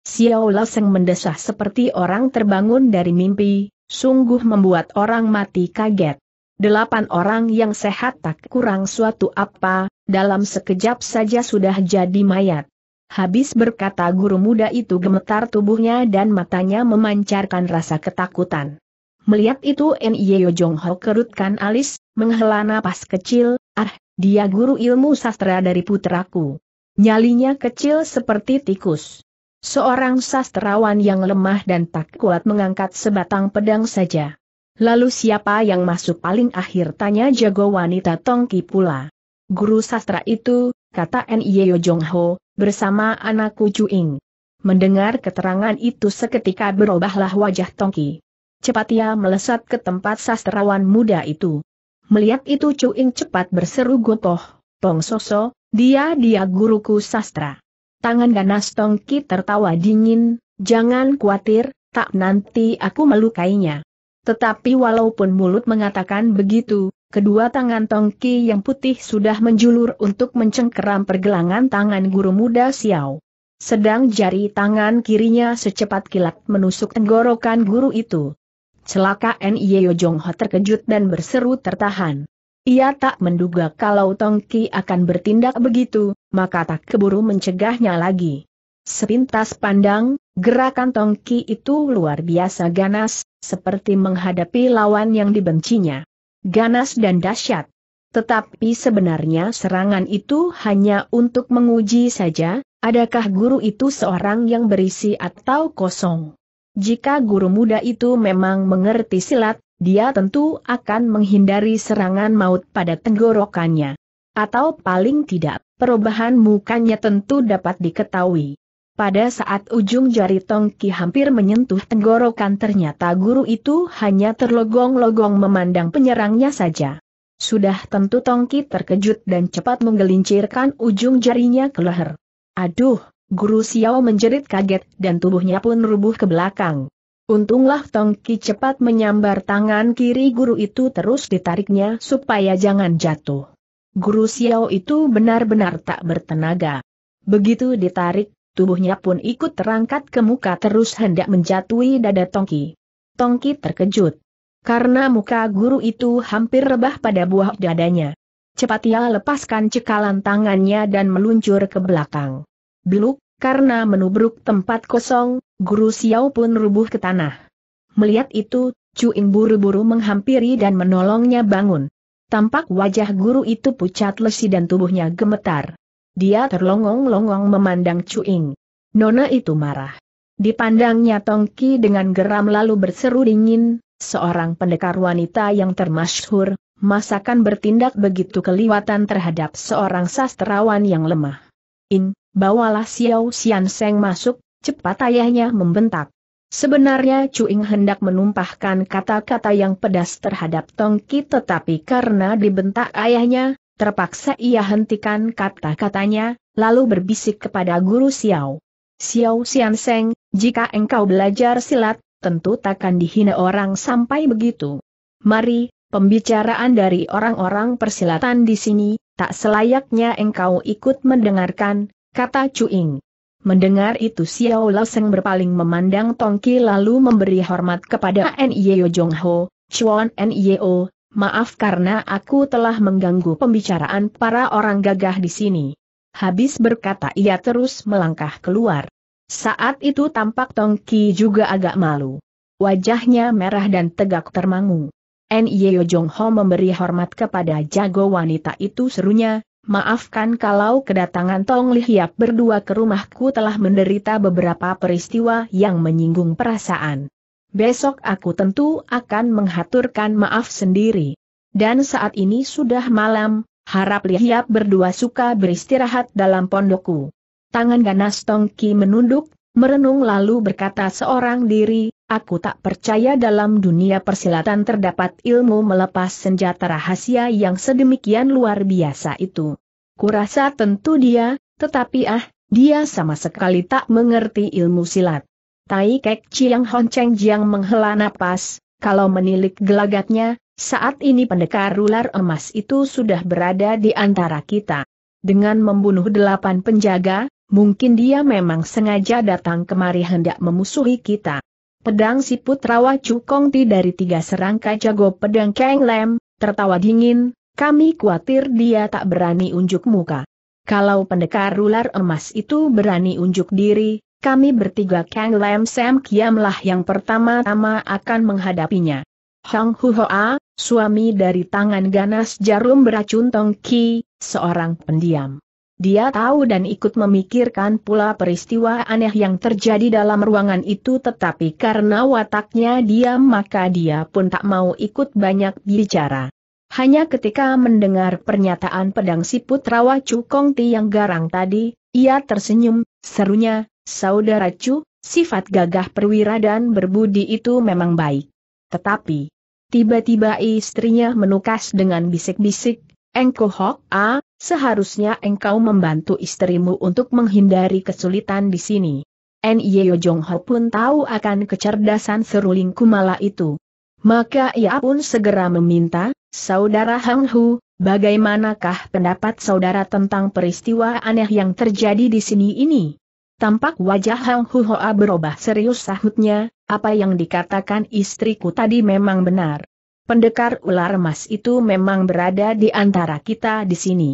Speaker 1: Xiao Laseng mendesah seperti orang terbangun dari mimpi, sungguh membuat orang mati kaget. Delapan orang yang sehat tak kurang suatu apa, dalam sekejap saja sudah jadi mayat. Habis berkata guru muda itu gemetar tubuhnya dan matanya memancarkan rasa ketakutan. Melihat itu Nyeo Jong Ho kerutkan alis, menghela napas kecil, ah, dia guru ilmu sastra dari putraku. Nyalinya kecil seperti tikus. Seorang sastrawan yang lemah dan tak kuat mengangkat sebatang pedang saja. Lalu siapa yang masuk paling akhir tanya jago wanita Tongki pula. Guru sastra itu, kata Nyeo Jong Ho, bersama anakku Cuing. Mendengar keterangan itu seketika berubahlah wajah Tongki. Cepat ia melesat ke tempat sastrawan muda itu. Melihat itu Cuing cepat berseru gotoh, Tong Soso, dia dia guruku sastra. Tangan ganas Tongki tertawa dingin, jangan khawatir, tak nanti aku melukainya. Tetapi walaupun mulut mengatakan begitu, kedua tangan Tongki yang putih sudah menjulur untuk mencengkeram pergelangan tangan guru muda Xiao. Sedang jari tangan kirinya secepat kilat menusuk tenggorokan guru itu. Celaka Nye Jongho terkejut dan berseru tertahan. Ia tak menduga kalau Tongki akan bertindak begitu, maka tak keburu mencegahnya lagi. Sepintas pandang, gerakan Tongki itu luar biasa ganas, seperti menghadapi lawan yang dibencinya. Ganas dan dahsyat. Tetapi sebenarnya serangan itu hanya untuk menguji saja, adakah guru itu seorang yang berisi atau kosong. Jika guru muda itu memang mengerti silat, dia tentu akan menghindari serangan maut pada tenggorokannya. Atau paling tidak, perubahan mukanya tentu dapat diketahui. Pada saat ujung jari Tongki hampir menyentuh tenggorokan ternyata guru itu hanya terlogong-logong memandang penyerangnya saja. Sudah tentu Tongki terkejut dan cepat menggelincirkan ujung jarinya ke leher. Aduh, guru Xiao menjerit kaget dan tubuhnya pun rubuh ke belakang. Untunglah Tong Ki cepat menyambar tangan kiri guru itu terus ditariknya supaya jangan jatuh. Guru Xiao itu benar-benar tak bertenaga. Begitu ditarik, tubuhnya pun ikut terangkat ke muka terus hendak menjatuhi dada Tongki. Tongki terkejut. Karena muka guru itu hampir rebah pada buah dadanya. Cepat ia lepaskan cekalan tangannya dan meluncur ke belakang. Biluk, karena menubruk tempat kosong, Guru Xiao pun rubuh ke tanah. Melihat itu, Cuing buru-buru menghampiri dan menolongnya bangun. Tampak wajah guru itu pucat lesi dan tubuhnya gemetar. Dia terlongong-longong memandang Cuing. Nona itu marah. Dipandangnya Tongki dengan geram lalu berseru dingin, seorang pendekar wanita yang termasyhur, masakan bertindak begitu keliwatan terhadap seorang sastrawan yang lemah. In, bawalah Xiao Xian Seng masuk, cepat ayahnya membentak. Sebenarnya Cuing hendak menumpahkan kata-kata yang pedas terhadap Tong Tongki tetapi karena dibentak ayahnya, terpaksa ia hentikan kata-katanya, lalu berbisik kepada guru Xiao. Xiao Xian Seng, jika engkau belajar silat, tentu takkan dihina orang sampai begitu. Mari, pembicaraan dari orang-orang persilatan di sini, tak selayaknya engkau ikut mendengarkan, kata Cuing. Mendengar itu Xiao Seng berpaling memandang Tongki lalu memberi hormat kepada N.Y.O. Jong Ho, Chuan Nyeo, maaf karena aku telah mengganggu pembicaraan para orang gagah di sini. Habis berkata ia terus melangkah keluar. Saat itu tampak Tongki juga agak malu. Wajahnya merah dan tegak termangu. N.Y.O. Jong Ho memberi hormat kepada jago wanita itu serunya, Maafkan kalau kedatangan Tong Lihiap berdua ke rumahku telah menderita beberapa peristiwa yang menyinggung perasaan. Besok aku tentu akan menghaturkan maaf sendiri. Dan saat ini sudah malam, harap Lihiap berdua suka beristirahat dalam pondokku. Tangan ganas Tong Ki menunduk, merenung lalu berkata seorang diri, Aku tak percaya dalam dunia persilatan terdapat ilmu melepas senjata rahasia yang sedemikian luar biasa itu. Kurasa tentu dia, tetapi ah, dia sama sekali tak mengerti ilmu silat. Tai Kek Chiang Hon Cheng Jiang menghela napas, kalau menilik gelagatnya, saat ini pendekar ular emas itu sudah berada di antara kita. Dengan membunuh delapan penjaga, mungkin dia memang sengaja datang kemari hendak memusuhi kita. Pedang si Putra rawa Kongti dari tiga serangka jago pedang Kang Lem, tertawa dingin, kami khawatir dia tak berani unjuk muka. Kalau pendekar ular emas itu berani unjuk diri, kami bertiga Kang Sam Sam Kiamlah yang pertama-tama akan menghadapinya. Hang Hu Hoa, suami dari tangan ganas jarum beracun Tong Ki, seorang pendiam. Dia tahu dan ikut memikirkan pula peristiwa aneh yang terjadi dalam ruangan itu tetapi karena wataknya diam maka dia pun tak mau ikut banyak bicara. Hanya ketika mendengar pernyataan pedang siput Wacu Kong Ti yang garang tadi, ia tersenyum, serunya, Saudara Chu, sifat gagah perwira dan berbudi itu memang baik. Tetapi, tiba-tiba istrinya menukas dengan bisik-bisik, Engko Hok A, ah, Seharusnya engkau membantu istrimu untuk menghindari kesulitan di sini. Nyeo Jong Ho pun tahu akan kecerdasan seruling kumala itu. Maka ia pun segera meminta, Saudara Hang Hu, bagaimanakah pendapat saudara tentang peristiwa aneh yang terjadi di sini ini? Tampak wajah Hang Hu Hoa berubah serius sahutnya, apa yang dikatakan istriku tadi memang benar. Pendekar ular emas itu memang berada di antara kita di sini.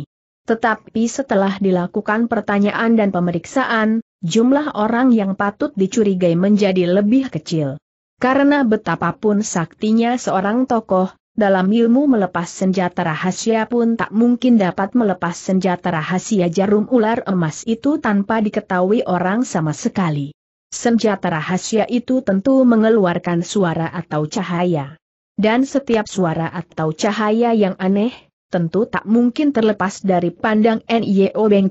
Speaker 1: Tetapi setelah dilakukan pertanyaan dan pemeriksaan, jumlah orang yang patut dicurigai menjadi lebih kecil. Karena betapapun saktinya seorang tokoh, dalam ilmu melepas senjata rahasia pun tak mungkin dapat melepas senjata rahasia jarum ular emas itu tanpa diketahui orang sama sekali. Senjata rahasia itu tentu mengeluarkan suara atau cahaya. Dan setiap suara atau cahaya yang aneh, tentu tak mungkin terlepas dari pandang NIO Beng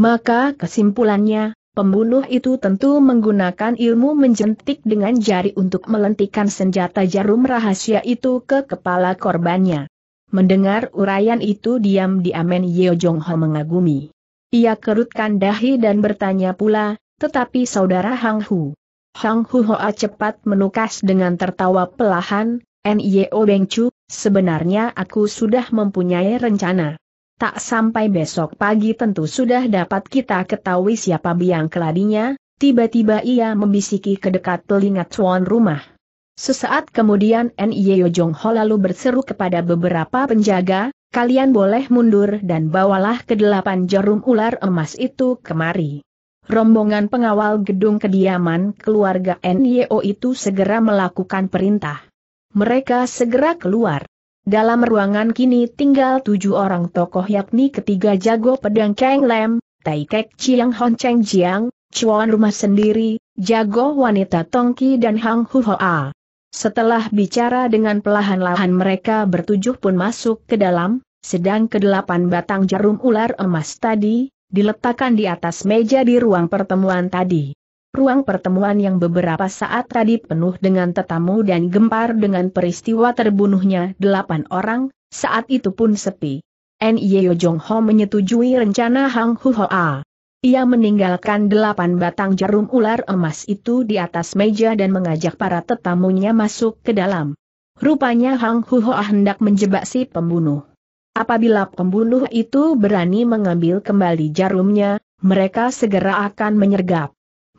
Speaker 1: Maka kesimpulannya, pembunuh itu tentu menggunakan ilmu menjentik dengan jari untuk melentikan senjata jarum rahasia itu ke kepala korbannya. Mendengar uraian itu diam-diam Yeo Jong Ho mengagumi. Ia kerutkan dahi dan bertanya pula, tetapi saudara Hang Hu. Hang Hu Hoa cepat menukas dengan tertawa pelahan, NIO Beng Chu, Sebenarnya aku sudah mempunyai rencana. Tak sampai besok pagi tentu sudah dapat kita ketahui siapa biang keladinya, tiba-tiba ia membisiki ke dekat telinga tuan rumah. Sesaat kemudian N.I.O. Jong Ho lalu berseru kepada beberapa penjaga, kalian boleh mundur dan bawalah ke delapan jarum ular emas itu kemari. Rombongan pengawal gedung kediaman keluarga NYO itu segera melakukan perintah mereka segera keluar. Dalam ruangan kini tinggal tujuh orang tokoh yakni ketiga jago pedang Kang Lem, Tai Kek Chiang Hon Cheng Jiang, Chuan rumah sendiri, jago wanita Tongki dan Hang Hu Hoa. Setelah bicara dengan pelahan-lahan mereka bertujuh pun masuk ke dalam, sedang kedelapan batang jarum ular emas tadi, diletakkan di atas meja di ruang pertemuan tadi. Ruang pertemuan yang beberapa saat tadi penuh dengan tetamu dan gempar dengan peristiwa terbunuhnya delapan orang, saat itu pun sepi. Nyeo Jong Ho menyetujui rencana Hang Hu A. Ia meninggalkan delapan batang jarum ular emas itu di atas meja dan mengajak para tetamunya masuk ke dalam. Rupanya Hang Hu A hendak menjebak si pembunuh. Apabila pembunuh itu berani mengambil kembali jarumnya, mereka segera akan menyergap.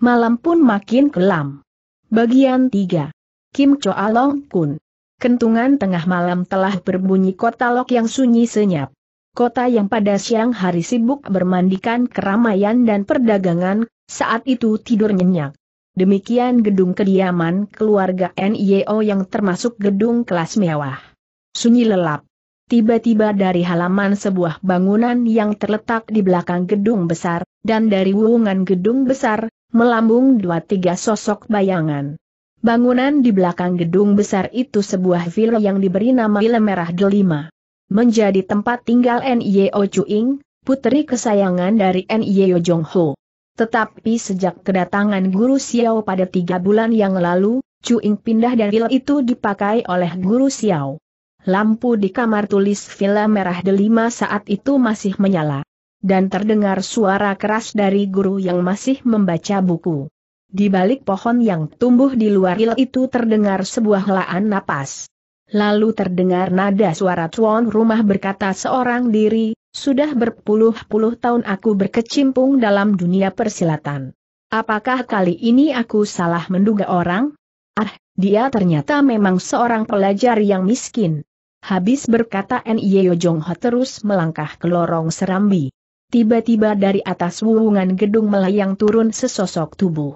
Speaker 1: Malam pun makin kelam. Bagian 3. Kim Choa Long Kun. Kentungan tengah malam telah berbunyi kota Lok yang sunyi senyap. Kota yang pada siang hari sibuk bermandikan keramaian dan perdagangan, saat itu tidur nyenyak. Demikian gedung kediaman keluarga NIO yang termasuk gedung kelas mewah. Sunyi lelap. Tiba-tiba dari halaman sebuah bangunan yang terletak di belakang gedung besar, dan dari wuungan gedung besar, melambung dua-tiga sosok bayangan. Bangunan di belakang gedung besar itu sebuah villa yang diberi nama Villa Merah Delima. Menjadi tempat tinggal N.Y.O. Chuing, putri kesayangan dari N.Y.O. Jong Ho. Tetapi sejak kedatangan Guru Xiao pada tiga bulan yang lalu, Chuing pindah dan villa itu dipakai oleh Guru Xiao. Lampu di kamar tulis Villa Merah Delima saat itu masih menyala dan terdengar suara keras dari guru yang masih membaca buku. Di balik pohon yang tumbuh di luar il itu terdengar sebuah helaan napas. Lalu terdengar nada suara tuan rumah berkata seorang diri, sudah berpuluh-puluh tahun aku berkecimpung dalam dunia persilatan. Apakah kali ini aku salah menduga orang? Ah, dia ternyata memang seorang pelajar yang miskin. Habis berkata Jong-ho terus melangkah ke lorong serambi. Tiba-tiba dari atas wuwungan gedung melayang turun sesosok tubuh.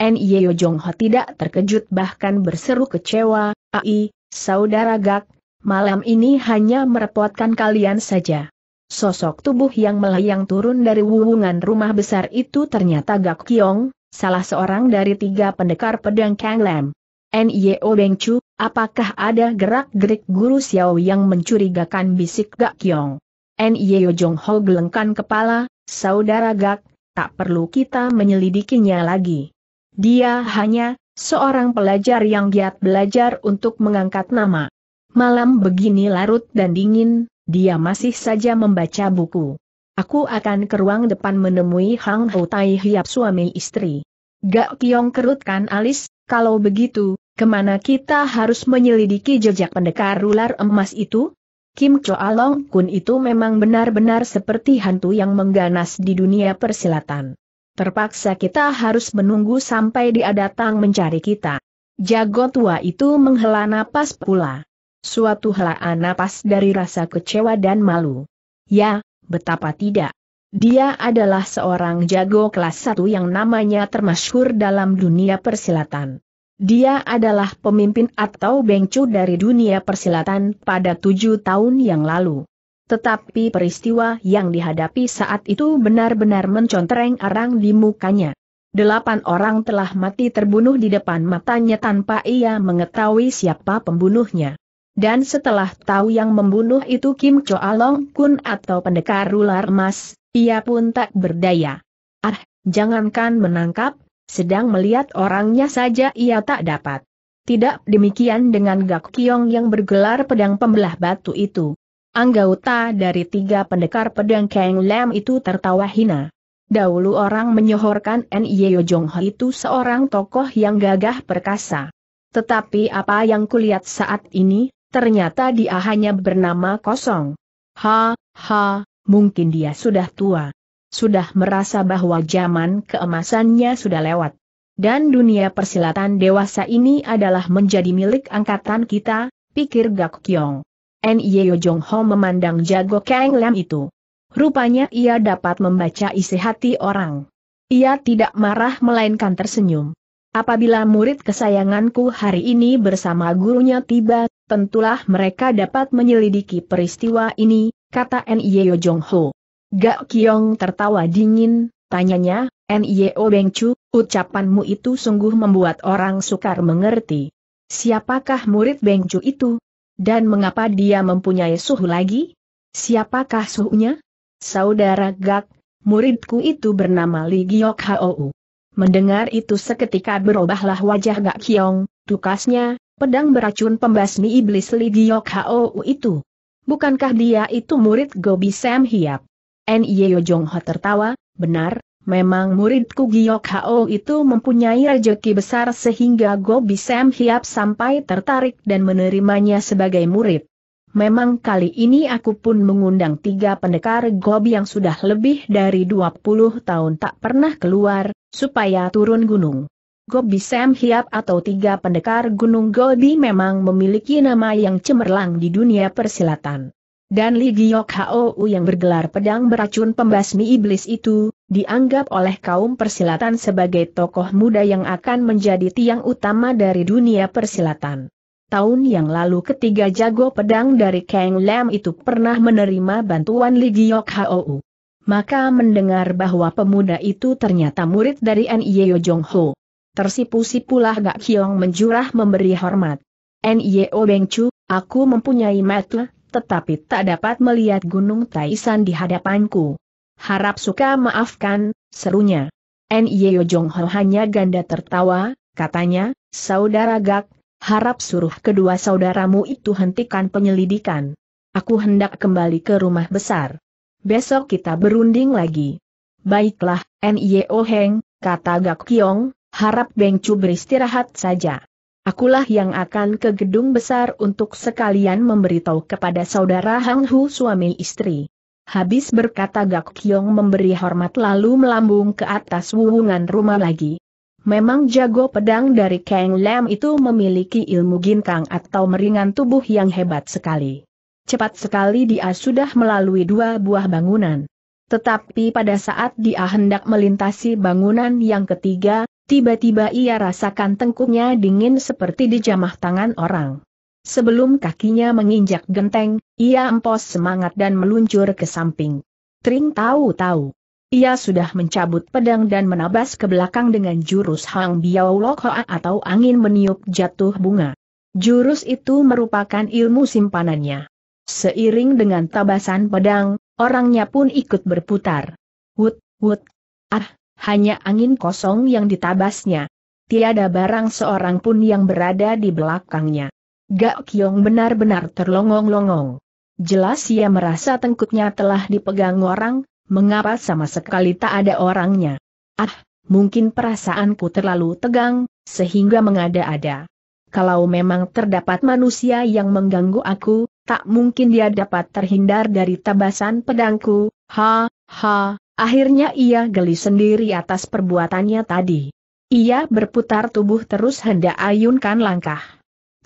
Speaker 1: Nyeo Jong Ho tidak terkejut bahkan berseru kecewa, Ai, saudara Gak, malam ini hanya merepotkan kalian saja. Sosok tubuh yang melayang turun dari wuwungan rumah besar itu ternyata Gak Kyong, salah seorang dari tiga pendekar pedang Kang Lam. Nyeo Beng Chu, apakah ada gerak-gerik guru Xiao yang mencurigakan bisik Gak Kyong. N.Y.O. Jong Ho gelengkan kepala, saudara Gak, tak perlu kita menyelidikinya lagi. Dia hanya seorang pelajar yang giat belajar untuk mengangkat nama. Malam begini larut dan dingin, dia masih saja membaca buku. Aku akan ke ruang depan menemui Hang Ho Tai Hiap suami istri. Gak Kiong kerutkan alis, kalau begitu, kemana kita harus menyelidiki jejak pendekar ular emas itu? Kim Long, Kun itu memang benar-benar seperti hantu yang mengganas di dunia persilatan. Terpaksa kita harus menunggu sampai dia datang mencari kita. Jago tua itu menghela napas pula. Suatu helaan napas dari rasa kecewa dan malu. Ya, betapa tidak. Dia adalah seorang jago kelas satu yang namanya termasyhur dalam dunia persilatan. Dia adalah pemimpin atau bengcu dari dunia persilatan pada tujuh tahun yang lalu. Tetapi peristiwa yang dihadapi saat itu benar-benar mencontreng arang di mukanya. Delapan orang telah mati terbunuh di depan matanya tanpa ia mengetahui siapa pembunuhnya. Dan setelah tahu yang membunuh itu Kim Long Kun atau pendekar ular emas, ia pun tak berdaya. Ah, jangankan menangkap, sedang melihat orangnya saja ia tak dapat. Tidak demikian dengan Gak Kiong yang bergelar pedang pembelah batu itu. Anggota dari tiga pendekar pedang Kang Lam itu tertawa hina. Dahulu orang menyohorkan N.Y. Jong Ho itu seorang tokoh yang gagah perkasa. Tetapi apa yang kulihat saat ini, ternyata dia hanya bernama kosong. Ha, ha, mungkin dia sudah tua sudah merasa bahwa zaman keemasannya sudah lewat. Dan dunia persilatan dewasa ini adalah menjadi milik angkatan kita, pikir Gak Kyong. Nyeo Jong Ho memandang jago Kang Lam itu. Rupanya ia dapat membaca isi hati orang. Ia tidak marah melainkan tersenyum. Apabila murid kesayanganku hari ini bersama gurunya tiba, tentulah mereka dapat menyelidiki peristiwa ini, kata Nyeo Jong Ho. Gak Kiong tertawa dingin, tanyanya, N.I.O. Bengcu, ucapanmu itu sungguh membuat orang sukar mengerti. Siapakah murid Bengcu itu? Dan mengapa dia mempunyai suhu lagi? Siapakah suhunya? Saudara Gak, muridku itu bernama Li Giok Hou. Mendengar itu seketika berubahlah wajah Gak Kiong, tukasnya, pedang beracun pembasmi iblis Li Giok Hou itu. Bukankah dia itu murid Gobi Sam Hiap? Nyeo e Jong Ho tertawa, benar, memang muridku Giok Hao itu mempunyai rejeki besar sehingga Gobi Sam Hiap sampai tertarik dan menerimanya sebagai murid. Memang kali ini aku pun mengundang tiga pendekar Gobi yang sudah lebih dari 20 tahun tak pernah keluar, supaya turun gunung. Gobi Sam Hiap atau tiga pendekar Gunung Gobi memang memiliki nama yang cemerlang di dunia persilatan dan Li Giok Hou yang bergelar pedang beracun pembasmi iblis itu, dianggap oleh kaum persilatan sebagai tokoh muda yang akan menjadi tiang utama dari dunia persilatan. Tahun yang lalu ketiga jago pedang dari Kang Lam itu pernah menerima bantuan Li Giok Hou. Maka mendengar bahwa pemuda itu ternyata murid dari N.I.O. Jong Ho. Tersipu-sipulah Gak Kiong menjurah memberi hormat. N.I.O. Beng Chu, aku mempunyai mata, tetapi tak dapat melihat Gunung Taisan di hadapanku. Harap suka maafkan, serunya. Nyeo Jong Ho hanya ganda tertawa, katanya, saudara Gak, harap suruh kedua saudaramu itu hentikan penyelidikan. Aku hendak kembali ke rumah besar. Besok kita berunding lagi. Baiklah, Nyeo oh Heng, kata Gak Kyong. harap Beng Chu beristirahat saja. Akulah yang akan ke gedung besar untuk sekalian memberitahu kepada saudara Hang Hu suami istri. Habis berkata Gak Kiong memberi hormat lalu melambung ke atas wuwungan rumah lagi. Memang jago pedang dari Kang Lam itu memiliki ilmu ginkang atau meringan tubuh yang hebat sekali. Cepat sekali dia sudah melalui dua buah bangunan. Tetapi pada saat dia hendak melintasi bangunan yang ketiga, Tiba-tiba ia rasakan tengkuknya dingin seperti dijamah tangan orang. Sebelum kakinya menginjak genteng, ia empos semangat dan meluncur ke samping. Tring tahu-tahu. Ia sudah mencabut pedang dan menabas ke belakang dengan jurus Hang Biao Lokhoa atau angin meniup jatuh bunga. Jurus itu merupakan ilmu simpanannya. Seiring dengan tabasan pedang, orangnya pun ikut berputar. Wut, wut. Ah, hanya angin kosong yang ditabasnya. Tiada barang seorang pun yang berada di belakangnya. Gak Kiong benar-benar terlongong-longong. Jelas ia merasa tengkuknya telah dipegang orang, mengapa sama sekali tak ada orangnya. Ah, mungkin perasaanku terlalu tegang, sehingga mengada-ada. Kalau memang terdapat manusia yang mengganggu aku, tak mungkin dia dapat terhindar dari tabasan pedangku, ha, ha, Akhirnya ia geli sendiri atas perbuatannya tadi. Ia berputar tubuh terus hendak ayunkan langkah.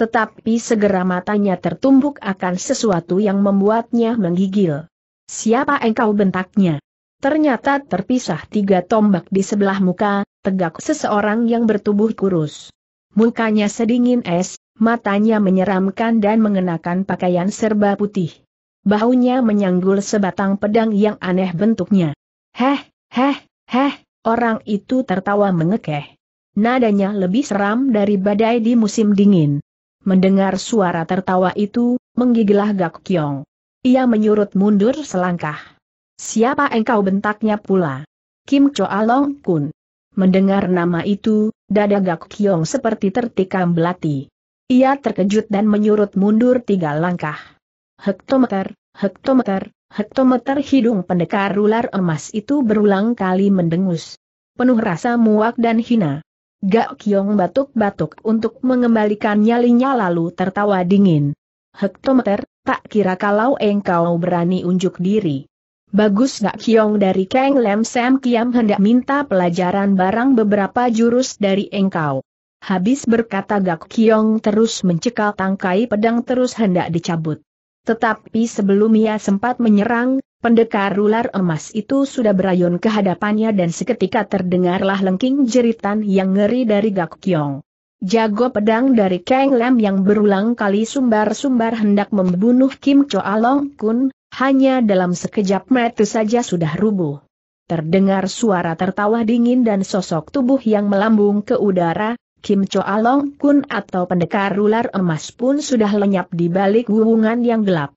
Speaker 1: Tetapi segera matanya tertumbuk akan sesuatu yang membuatnya menggigil. Siapa engkau bentaknya? Ternyata terpisah tiga tombak di sebelah muka, tegak seseorang yang bertubuh kurus. Mukanya sedingin es, matanya menyeramkan dan mengenakan pakaian serba putih. Bahunya menyanggul sebatang pedang yang aneh bentuknya. Heh, heh, heh, orang itu tertawa mengekeh. Nadanya lebih seram dari badai di musim dingin. Mendengar suara tertawa itu, menggigilah Gak Kyong. Ia menyurut mundur selangkah. Siapa engkau bentaknya pula? Kim Choa Long Kun. Mendengar nama itu, dada Gak Kyong seperti tertikam belati. Ia terkejut dan menyurut mundur tiga langkah. Hektometer, hektometer, Hektometer hidung pendekar ular emas itu berulang kali mendengus. Penuh rasa muak dan hina. Gak Kiong batuk-batuk untuk mengembalikan nyalinya lalu tertawa dingin. Hektometer, tak kira kalau engkau berani unjuk diri. Bagus Gak Kiong dari Kang Lem Sam Kiam hendak minta pelajaran barang beberapa jurus dari engkau. Habis berkata Gak Kiong terus mencekal tangkai pedang terus hendak dicabut. Tetapi sebelum ia sempat menyerang, pendekar ular emas itu sudah berayun ke hadapannya dan seketika terdengarlah lengking jeritan yang ngeri dari Gak Kiong. Jago pedang dari Kang Lam yang berulang kali sumbar-sumbar hendak membunuh Kim Cho Along Kun, hanya dalam sekejap mata saja sudah rubuh. Terdengar suara tertawa dingin dan sosok tubuh yang melambung ke udara, Kim Choa Long Kun atau pendekar ular emas pun sudah lenyap di balik wuwungan yang gelap.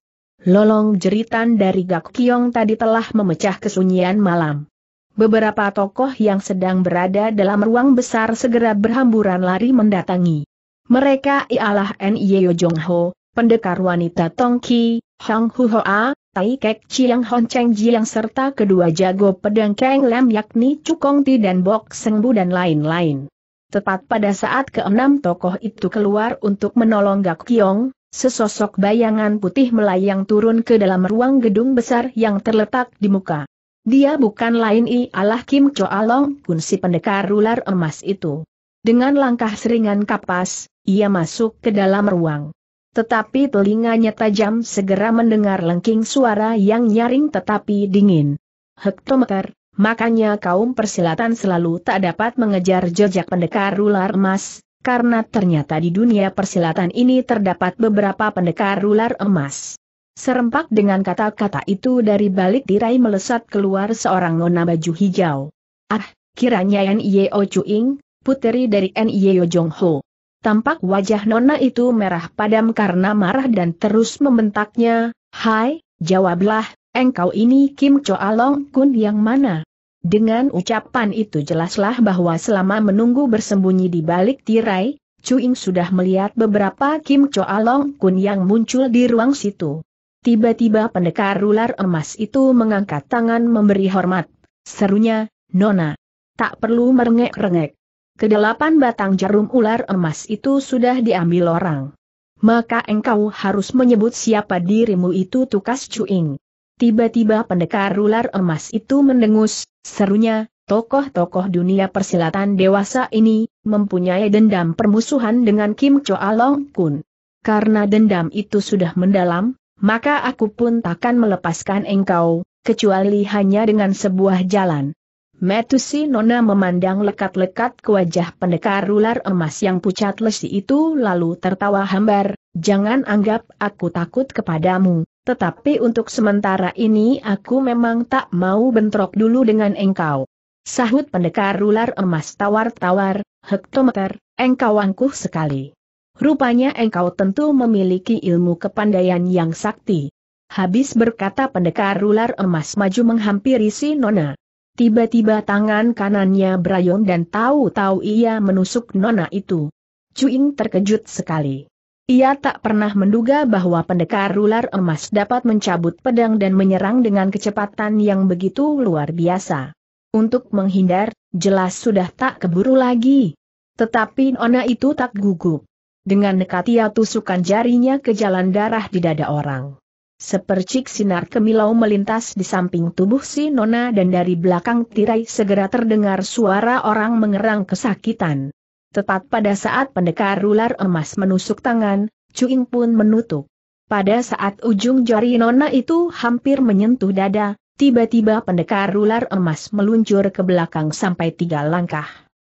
Speaker 1: Lolong jeritan dari Gak Kiong tadi telah memecah kesunyian malam. Beberapa tokoh yang sedang berada dalam ruang besar segera berhamburan lari mendatangi. Mereka ialah Nyeo Jong Ho, pendekar wanita Tong Ki, Hang Hu Hoa, Tai Kek Chiang Hon Cheng Jiang serta kedua jago pedang Kang Lam yakni Kong Ti dan Bok Seng Bu dan lain-lain. Tepat pada saat keenam tokoh itu keluar untuk menolong Gak Kiong, sesosok bayangan putih melayang turun ke dalam ruang gedung besar yang terletak di muka. Dia bukan lain ialah Kim Choalong, kun si pendekar ular emas itu. Dengan langkah seringan kapas, ia masuk ke dalam ruang. Tetapi telinganya tajam segera mendengar lengking suara yang nyaring tetapi dingin. Hektometer, Makanya kaum persilatan selalu tak dapat mengejar jejak pendekar ular emas, karena ternyata di dunia persilatan ini terdapat beberapa pendekar ular emas. Serempak dengan kata-kata itu dari balik tirai melesat keluar seorang nona baju hijau. Ah, kiranya Nyeo Chuing, puteri dari Nyeo Jong Ho. Tampak wajah nona itu merah padam karena marah dan terus membentaknya, Hai, jawablah, Engkau ini Kim Choa Long Kun yang mana? Dengan ucapan itu jelaslah bahwa selama menunggu bersembunyi di balik tirai, Cuing sudah melihat beberapa Kim Choa Long Kun yang muncul di ruang situ. Tiba-tiba pendekar ular emas itu mengangkat tangan memberi hormat. Serunya, Nona. Tak perlu merengek-rengek. Kedelapan batang jarum ular emas itu sudah diambil orang. Maka engkau harus menyebut siapa dirimu itu tukas Cuing. Tiba-tiba pendekar ular emas itu mendengus, serunya, tokoh-tokoh dunia persilatan dewasa ini, mempunyai dendam permusuhan dengan Kim Choa Long Kun. Karena dendam itu sudah mendalam, maka aku pun takkan melepaskan engkau, kecuali hanya dengan sebuah jalan. Metusi Nona memandang lekat-lekat ke wajah pendekar ular emas yang pucat lesi itu lalu tertawa hambar, jangan anggap aku takut kepadamu, tetapi untuk sementara ini aku memang tak mau bentrok dulu dengan engkau. Sahut pendekar ular emas tawar-tawar, hektometer, engkau angkuh sekali. Rupanya engkau tentu memiliki ilmu kepandaian yang sakti. Habis berkata pendekar ular emas maju menghampiri si Nona. Tiba-tiba tangan kanannya berayun dan tahu-tahu ia menusuk Nona itu. Cuing terkejut sekali. Ia tak pernah menduga bahwa pendekar ular emas dapat mencabut pedang dan menyerang dengan kecepatan yang begitu luar biasa. Untuk menghindar, jelas sudah tak keburu lagi. Tetapi Nona itu tak gugup. Dengan nekat ia tusukan jarinya ke jalan darah di dada orang. Sepercik sinar kemilau melintas di samping tubuh si Nona dan dari belakang tirai segera terdengar suara orang mengerang kesakitan. Tepat pada saat pendekar ular emas menusuk tangan, Cuing pun menutup. Pada saat ujung jari nona itu hampir menyentuh dada, tiba-tiba pendekar ular emas meluncur ke belakang sampai tiga langkah.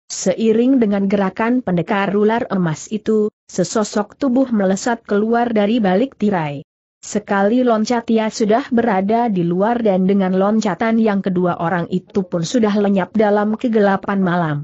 Speaker 1: Seiring dengan gerakan pendekar ular emas itu, sesosok tubuh melesat keluar dari balik tirai. Sekali loncat ia sudah berada di luar dan dengan loncatan yang kedua orang itu pun sudah lenyap dalam kegelapan malam.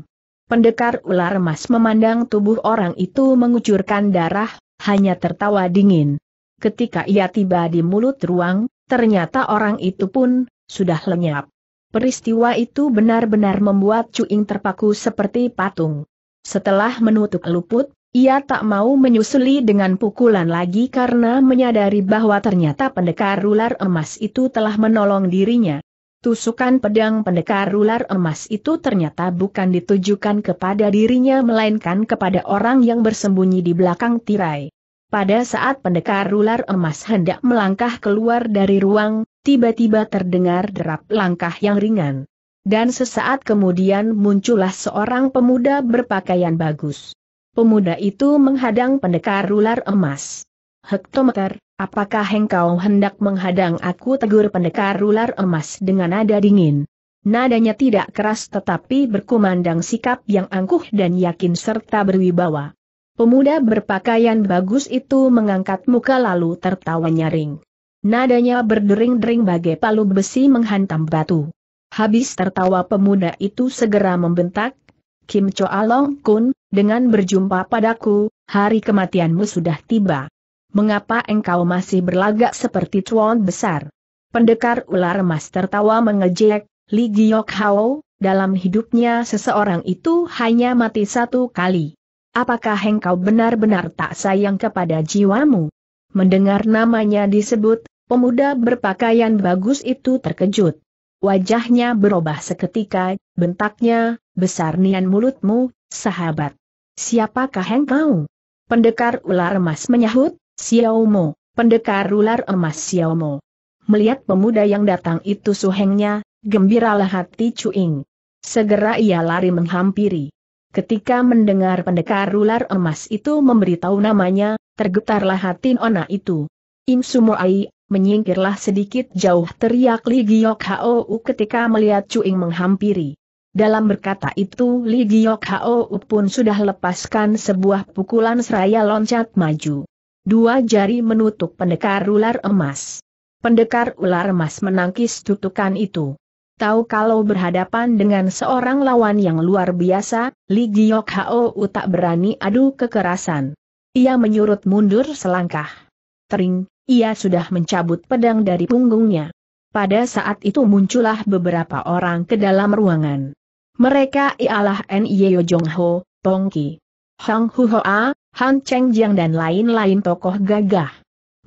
Speaker 1: Pendekar ular emas memandang tubuh orang itu mengucurkan darah, hanya tertawa dingin. Ketika ia tiba di mulut ruang, ternyata orang itu pun sudah lenyap. Peristiwa itu benar-benar membuat Cuing terpaku seperti patung. Setelah menutup luput, ia tak mau menyusuli dengan pukulan lagi karena menyadari bahwa ternyata pendekar ular emas itu telah menolong dirinya. Tusukan pedang pendekar ular emas itu ternyata bukan ditujukan kepada dirinya melainkan kepada orang yang bersembunyi di belakang tirai. Pada saat pendekar ular emas hendak melangkah keluar dari ruang, tiba-tiba terdengar derap langkah yang ringan. Dan sesaat kemudian muncullah seorang pemuda berpakaian bagus. Pemuda itu menghadang pendekar ular emas. Hektometer, apakah engkau hendak menghadang aku tegur pendekar ular emas dengan nada dingin? Nadanya tidak keras tetapi berkumandang sikap yang angkuh dan yakin serta berwibawa. Pemuda berpakaian bagus itu mengangkat muka lalu tertawa nyaring. Nadanya berdering-dering bagai palu besi menghantam batu. Habis tertawa pemuda itu segera membentak, Kim Choa Long Kun, dengan berjumpa padaku, hari kematianmu sudah tiba mengapa engkau masih berlagak seperti cuan besar? Pendekar ular emas tertawa mengejek, Li Giok Hao, dalam hidupnya seseorang itu hanya mati satu kali. Apakah engkau benar-benar tak sayang kepada jiwamu? Mendengar namanya disebut, pemuda berpakaian bagus itu terkejut. Wajahnya berubah seketika, bentaknya, besar nian mulutmu, sahabat. Siapakah engkau? Pendekar ular emas menyahut, Xiaomo, pendekar ular emas Xiaomo. Melihat pemuda yang datang itu suhengnya, gembiralah hati Cuing. Segera ia lari menghampiri. Ketika mendengar pendekar ular emas itu memberitahu namanya, tergetarlah hati Nona itu. Im Ai, menyingkirlah sedikit jauh teriak Li Giok Hou ketika melihat Cuing menghampiri. Dalam berkata itu Li Giok Hou pun sudah lepaskan sebuah pukulan seraya loncat maju dua jari menutup pendekar ular emas. Pendekar ular emas menangkis tutukan itu. Tahu kalau berhadapan dengan seorang lawan yang luar biasa, Li Giok Hao tak berani adu kekerasan. Ia menyurut mundur selangkah. Tering, ia sudah mencabut pedang dari punggungnya. Pada saat itu muncullah beberapa orang ke dalam ruangan. Mereka ialah Nye Jong Ho, Ki, Hang Hu Hoa, Han Cheng Jiang dan lain-lain tokoh gagah.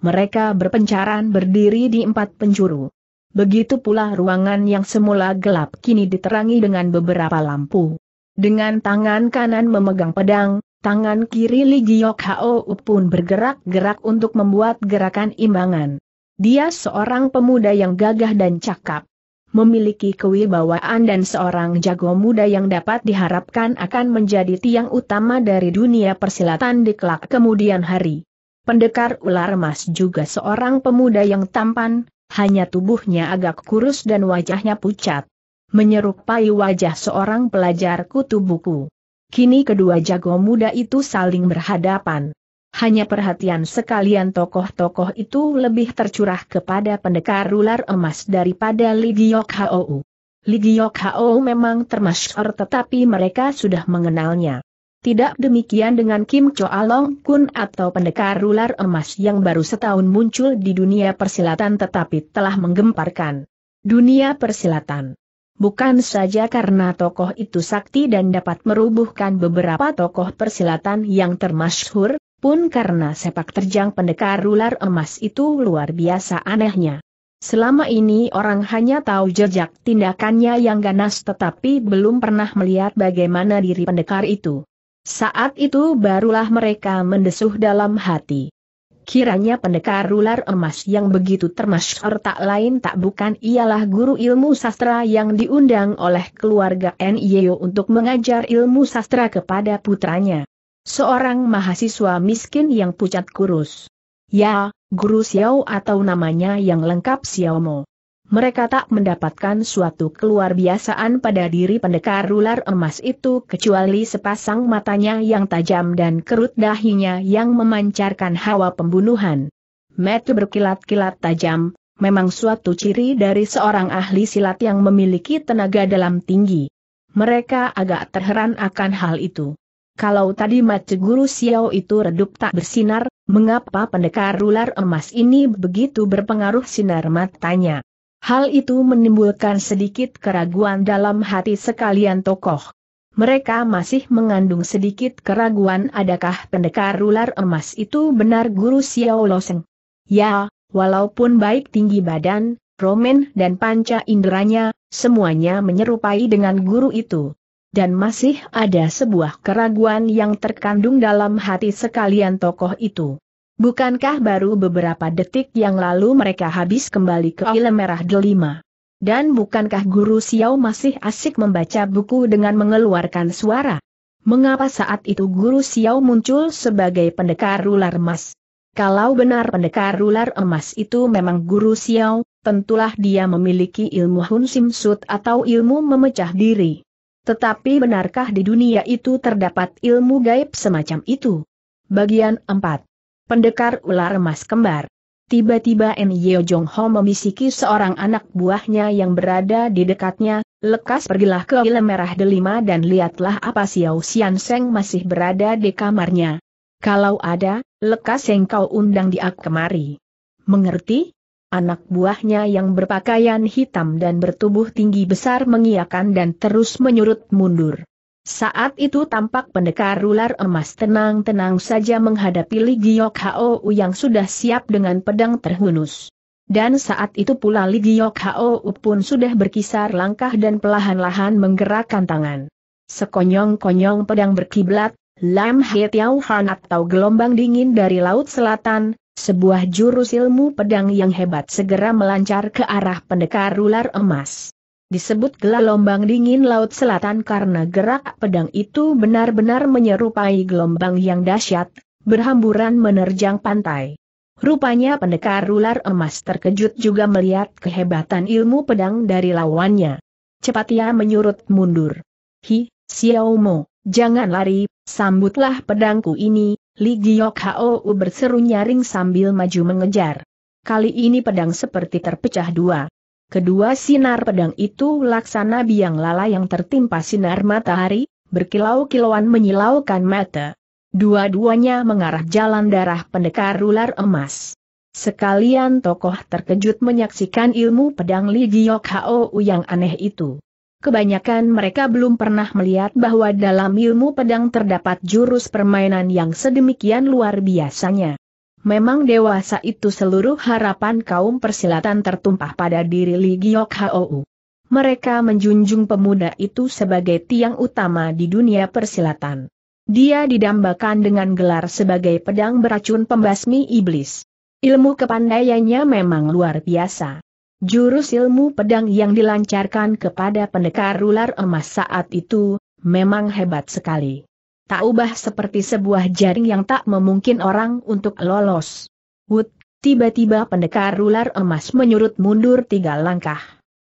Speaker 1: Mereka berpencaran berdiri di empat penjuru. Begitu pula ruangan yang semula gelap kini diterangi dengan beberapa lampu. Dengan tangan kanan memegang pedang, tangan kiri Li Giok Hao pun bergerak-gerak untuk membuat gerakan imbangan. Dia seorang pemuda yang gagah dan cakap memiliki kewibawaan dan seorang jago muda yang dapat diharapkan akan menjadi tiang utama dari dunia persilatan di kelak kemudian hari. Pendekar ular emas juga seorang pemuda yang tampan, hanya tubuhnya agak kurus dan wajahnya pucat. Menyerupai wajah seorang pelajar kutu buku. Kini kedua jago muda itu saling berhadapan. Hanya perhatian sekalian tokoh-tokoh itu lebih tercurah kepada pendekar ular emas daripada Ligiok Hou. Ligiok Hou memang termasyur tetapi mereka sudah mengenalnya. Tidak demikian dengan Kim Choa Long Kun atau pendekar ular emas yang baru setahun muncul di dunia persilatan tetapi telah menggemparkan dunia persilatan. Bukan saja karena tokoh itu sakti dan dapat merubuhkan beberapa tokoh persilatan yang termasyhur, pun karena sepak terjang pendekar ular emas itu luar biasa anehnya. Selama ini orang hanya tahu jejak tindakannya yang ganas tetapi belum pernah melihat bagaimana diri pendekar itu. Saat itu barulah mereka mendesuh dalam hati. Kiranya pendekar ular emas yang begitu termasyur tak lain tak bukan ialah guru ilmu sastra yang diundang oleh keluarga NIO untuk mengajar ilmu sastra kepada putranya. Seorang mahasiswa miskin yang pucat kurus. Ya, guru Xiao atau namanya yang lengkap Xiao Mo. Mereka tak mendapatkan suatu keluar biasaan pada diri pendekar ular emas itu kecuali sepasang matanya yang tajam dan kerut dahinya yang memancarkan hawa pembunuhan. Metu berkilat-kilat tajam, memang suatu ciri dari seorang ahli silat yang memiliki tenaga dalam tinggi. Mereka agak terheran akan hal itu kalau tadi mata guru Xiao itu redup tak bersinar, mengapa pendekar ular emas ini begitu berpengaruh sinar matanya? Hal itu menimbulkan sedikit keraguan dalam hati sekalian tokoh. Mereka masih mengandung sedikit keraguan adakah pendekar ular emas itu benar guru Xiao Loseng. Ya, walaupun baik tinggi badan, Romen dan panca inderanya, semuanya menyerupai dengan guru itu dan masih ada sebuah keraguan yang terkandung dalam hati sekalian tokoh itu. Bukankah baru beberapa detik yang lalu mereka habis kembali ke Isle Merah Delima? Dan bukankah Guru Xiao masih asik membaca buku dengan mengeluarkan suara? Mengapa saat itu Guru Xiao muncul sebagai pendekar ular emas? Kalau benar pendekar ular emas itu memang Guru Xiao, tentulah dia memiliki ilmu Hun Sim Sut atau ilmu memecah diri. Tetapi benarkah di dunia itu terdapat ilmu gaib semacam itu? Bagian 4. Pendekar ular emas kembar. Tiba-tiba Nyeo Jong Ho memisiki seorang anak buahnya yang berada di dekatnya, lekas pergilah ke ilmu merah delima dan lihatlah apa Xiao Xian Seng masih berada di kamarnya. Kalau ada, lekas engkau undang dia kemari. Mengerti? Anak buahnya yang berpakaian hitam dan bertubuh tinggi besar mengiakan dan terus menyurut mundur. Saat itu tampak pendekar ular emas tenang-tenang saja menghadapi Li Giok Hou yang sudah siap dengan pedang terhunus. Dan saat itu pula Li Giok Hou pun sudah berkisar langkah dan pelahan-lahan menggerakkan tangan. Sekonyong-konyong pedang berkiblat, Lam He Tiao Han atau gelombang dingin dari Laut Selatan, sebuah jurus ilmu pedang yang hebat segera melancar ke arah pendekar ular emas. Disebut gelombang dingin Laut Selatan karena gerak pedang itu benar-benar menyerupai gelombang yang dahsyat, berhamburan menerjang pantai. Rupanya pendekar ular emas terkejut juga melihat kehebatan ilmu pedang dari lawannya. Cepat ia menyurut mundur. Hi, Xiaomo, jangan lari, sambutlah pedangku ini, Li Giok Hou berseru nyaring sambil maju mengejar. Kali ini pedang seperti terpecah dua. Kedua sinar pedang itu laksana biang lala yang tertimpa sinar matahari, berkilau-kilauan menyilaukan mata. Dua-duanya mengarah jalan darah pendekar ular emas. Sekalian tokoh terkejut menyaksikan ilmu pedang Li Giok Hou yang aneh itu kebanyakan mereka belum pernah melihat bahwa dalam ilmu pedang terdapat jurus permainan yang sedemikian luar biasanya. Memang dewasa itu seluruh harapan kaum persilatan tertumpah pada diri Li Giok Hou. Mereka menjunjung pemuda itu sebagai tiang utama di dunia persilatan. Dia didambakan dengan gelar sebagai pedang beracun pembasmi iblis. Ilmu kepandaiannya memang luar biasa. Jurus ilmu pedang yang dilancarkan kepada pendekar ular emas saat itu, memang hebat sekali. Tak ubah seperti sebuah jaring yang tak memungkin orang untuk lolos. Wut, tiba-tiba pendekar ular emas menyurut mundur tiga langkah.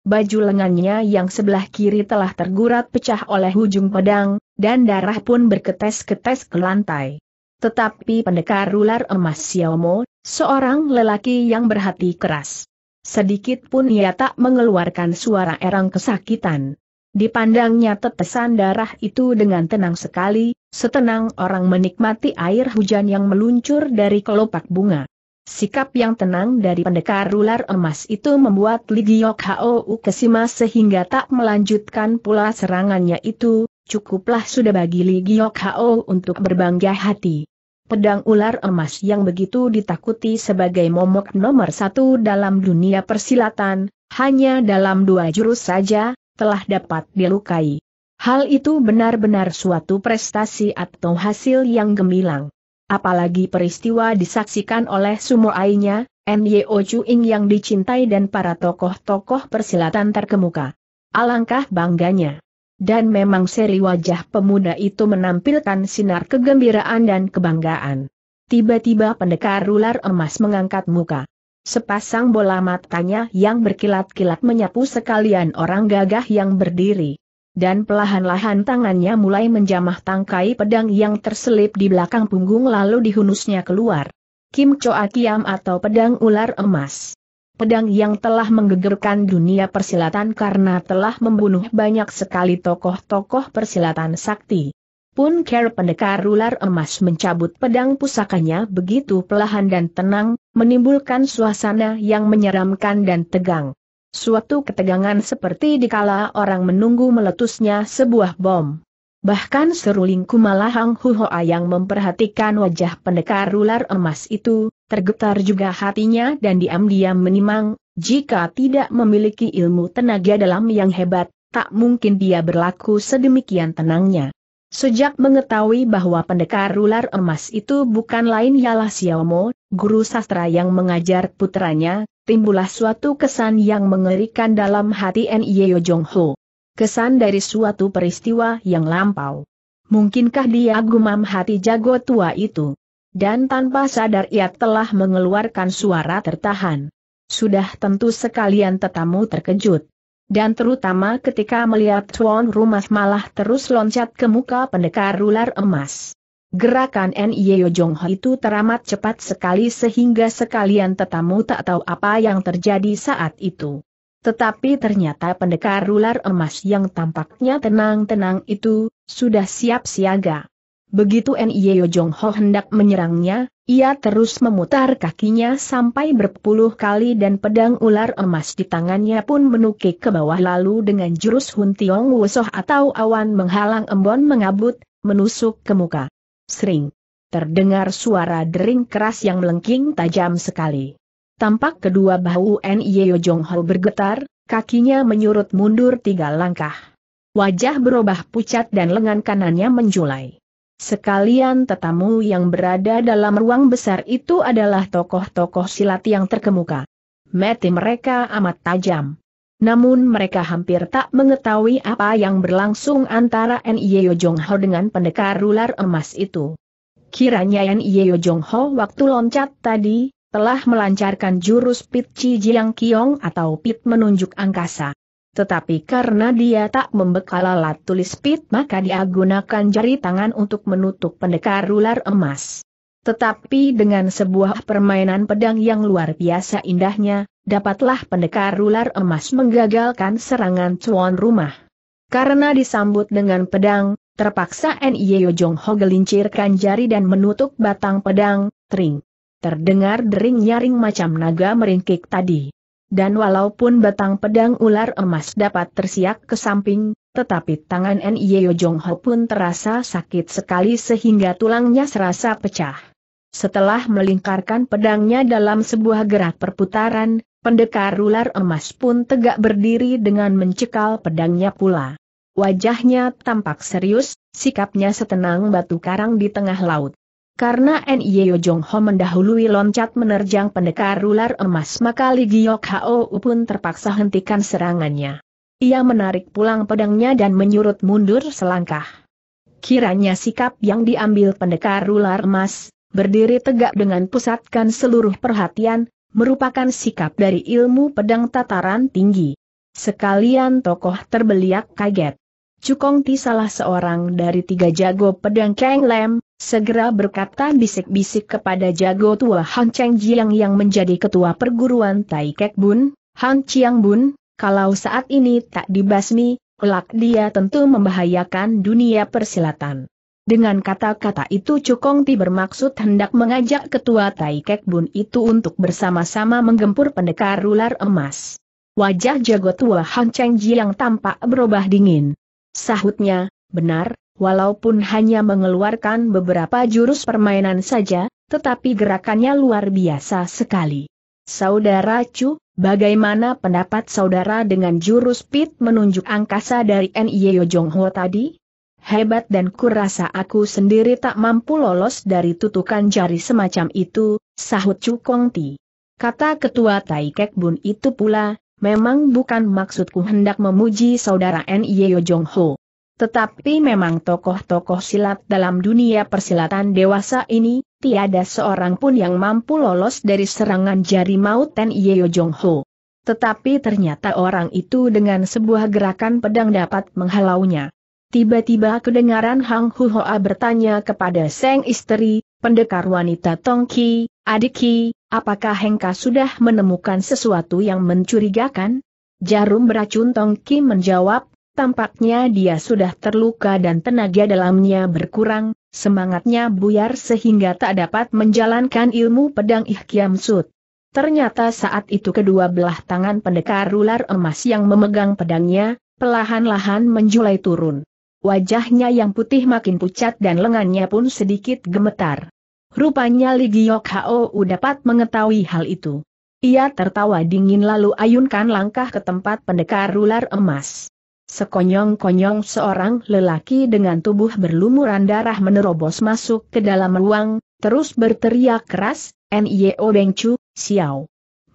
Speaker 1: Baju lengannya yang sebelah kiri telah tergurat pecah oleh ujung pedang, dan darah pun berketes-ketes ke lantai. Tetapi pendekar ular emas Xiaomo, seorang lelaki yang berhati keras, Sedikit pun ia tak mengeluarkan suara erang kesakitan. Dipandangnya tetesan darah itu dengan tenang sekali, setenang orang menikmati air hujan yang meluncur dari kelopak bunga. Sikap yang tenang dari pendekar ular emas itu membuat Ligiok Hou kesima sehingga tak melanjutkan pula serangannya itu, cukuplah sudah bagi Ligiok Hao untuk berbangga hati pedang ular emas yang begitu ditakuti sebagai momok nomor satu dalam dunia persilatan, hanya dalam dua jurus saja, telah dapat dilukai. Hal itu benar-benar suatu prestasi atau hasil yang gemilang. Apalagi peristiwa disaksikan oleh sumoainya, Nyo Chuing yang dicintai dan para tokoh-tokoh persilatan terkemuka. Alangkah bangganya dan memang seri wajah pemuda itu menampilkan sinar kegembiraan dan kebanggaan. Tiba-tiba pendekar ular emas mengangkat muka. Sepasang bola matanya yang berkilat-kilat menyapu sekalian orang gagah yang berdiri. Dan pelahan-lahan tangannya mulai menjamah tangkai pedang yang terselip di belakang punggung lalu dihunusnya keluar. Kim Choa Kiam atau pedang ular emas pedang yang telah menggegerkan dunia persilatan karena telah membunuh banyak sekali tokoh-tokoh persilatan sakti. Pun care pendekar ular emas mencabut pedang pusakanya begitu pelahan dan tenang, menimbulkan suasana yang menyeramkan dan tegang. Suatu ketegangan seperti dikala orang menunggu meletusnya sebuah bom. Bahkan seruling Kumalahang Huhoa yang memperhatikan wajah pendekar ular emas itu, tergetar juga hatinya dan diam-diam menimang, jika tidak memiliki ilmu tenaga dalam yang hebat, tak mungkin dia berlaku sedemikian tenangnya. Sejak mengetahui bahwa pendekar ular emas itu bukan lain ialah Xiaomo, guru sastra yang mengajar putranya, timbullah suatu kesan yang mengerikan dalam hati Yo Jong Ho. Kesan dari suatu peristiwa yang lampau. Mungkinkah dia gumam hati jago tua itu? dan tanpa sadar ia telah mengeluarkan suara tertahan. Sudah tentu sekalian tetamu terkejut. Dan terutama ketika melihat tuan rumah malah terus loncat ke muka pendekar ular emas. Gerakan Nye Jong Ho itu teramat cepat sekali sehingga sekalian tetamu tak tahu apa yang terjadi saat itu. Tetapi ternyata pendekar ular emas yang tampaknya tenang-tenang itu, sudah siap siaga. Begitu Nyeo Jong Ho hendak menyerangnya, ia terus memutar kakinya sampai berpuluh kali dan pedang ular emas di tangannya pun menukik ke bawah lalu dengan jurus Hun Tiong Wusoh atau awan menghalang embon mengabut, menusuk ke muka. Sering. Terdengar suara dering keras yang melengking tajam sekali. Tampak kedua bahu Nyeo Jong Ho bergetar, kakinya menyurut mundur tiga langkah. Wajah berubah pucat dan lengan kanannya menjulai. Sekalian tetamu yang berada dalam ruang besar itu adalah tokoh-tokoh silat yang terkemuka. Mati mereka amat tajam. Namun mereka hampir tak mengetahui apa yang berlangsung antara Jong-ho dengan pendekar ular emas itu. Kiranya Jong-ho waktu loncat tadi, telah melancarkan jurus Pit Chi Jiang Kiong atau Pit Menunjuk Angkasa. Tetapi karena dia tak membekal alat tulis pit maka dia gunakan jari tangan untuk menutup pendekar ular emas. Tetapi dengan sebuah permainan pedang yang luar biasa indahnya, dapatlah pendekar ular emas menggagalkan serangan cuan rumah. Karena disambut dengan pedang, terpaksa Nye Jong Ho gelincirkan jari dan menutup batang pedang, Tring. Terdengar dering nyaring macam naga meringkik tadi. Dan walaupun batang pedang ular emas dapat tersiak ke samping, tetapi tangan Nyeo Jong Ho pun terasa sakit sekali sehingga tulangnya serasa pecah. Setelah melingkarkan pedangnya dalam sebuah gerak perputaran, pendekar ular emas pun tegak berdiri dengan mencekal pedangnya pula. Wajahnya tampak serius, sikapnya setenang batu karang di tengah laut. Karena Nyeo e Jong Ho mendahului loncat menerjang pendekar ular emas maka Li Giok Hao pun terpaksa hentikan serangannya. Ia menarik pulang pedangnya dan menyurut mundur selangkah. Kiranya sikap yang diambil pendekar ular emas, berdiri tegak dengan pusatkan seluruh perhatian, merupakan sikap dari ilmu pedang tataran tinggi. Sekalian tokoh terbeliak kaget. Cukong Ti salah seorang dari tiga jago pedang Kang Lem, segera berkata bisik-bisik kepada jago tua Han Cheng Jiang yang menjadi ketua perguruan Tai Kek Bun, Han Chiang Bun, kalau saat ini tak dibasmi, kelak dia tentu membahayakan dunia persilatan. Dengan kata-kata itu Cukong Ti bermaksud hendak mengajak ketua Tai Kek Bun itu untuk bersama-sama menggempur pendekar ular emas. Wajah jago tua Han Cheng Jiang tampak berubah dingin. Sahutnya, benar, walaupun hanya mengeluarkan beberapa jurus permainan saja, tetapi gerakannya luar biasa sekali. Saudara Chu, bagaimana pendapat saudara dengan jurus pit menunjuk angkasa dari Nie Jongho tadi? Hebat dan kurasa aku sendiri tak mampu lolos dari tutukan jari semacam itu, sahut Chu Kongti. Kata ketua Tai Kek Bun itu pula, Memang bukan maksudku hendak memuji saudara Nyeo Jong Ho. Tetapi memang tokoh-tokoh silat dalam dunia persilatan dewasa ini, tiada seorang pun yang mampu lolos dari serangan jari maut Nyeo Jong Ho. Tetapi ternyata orang itu dengan sebuah gerakan pedang dapat menghalaunya. Tiba-tiba kedengaran Hang Huhoa bertanya kepada Seng Istri, pendekar wanita Tongki, Adiki, apakah Hengka sudah menemukan sesuatu yang mencurigakan? Jarum beracun Tong menjawab, tampaknya dia sudah terluka dan tenaga dalamnya berkurang, semangatnya buyar sehingga tak dapat menjalankan ilmu pedang Ihkiam Sud. Ternyata saat itu kedua belah tangan pendekar ular emas yang memegang pedangnya, pelahan-lahan menjulai turun. Wajahnya yang putih makin pucat dan lengannya pun sedikit gemetar. Rupanya Li Giok Hou dapat mengetahui hal itu. Ia tertawa dingin lalu ayunkan langkah ke tempat pendekar ular emas. Sekonyong-konyong seorang lelaki dengan tubuh berlumuran darah menerobos masuk ke dalam ruang, terus berteriak keras, N.I.O. Beng Chu, Xiao.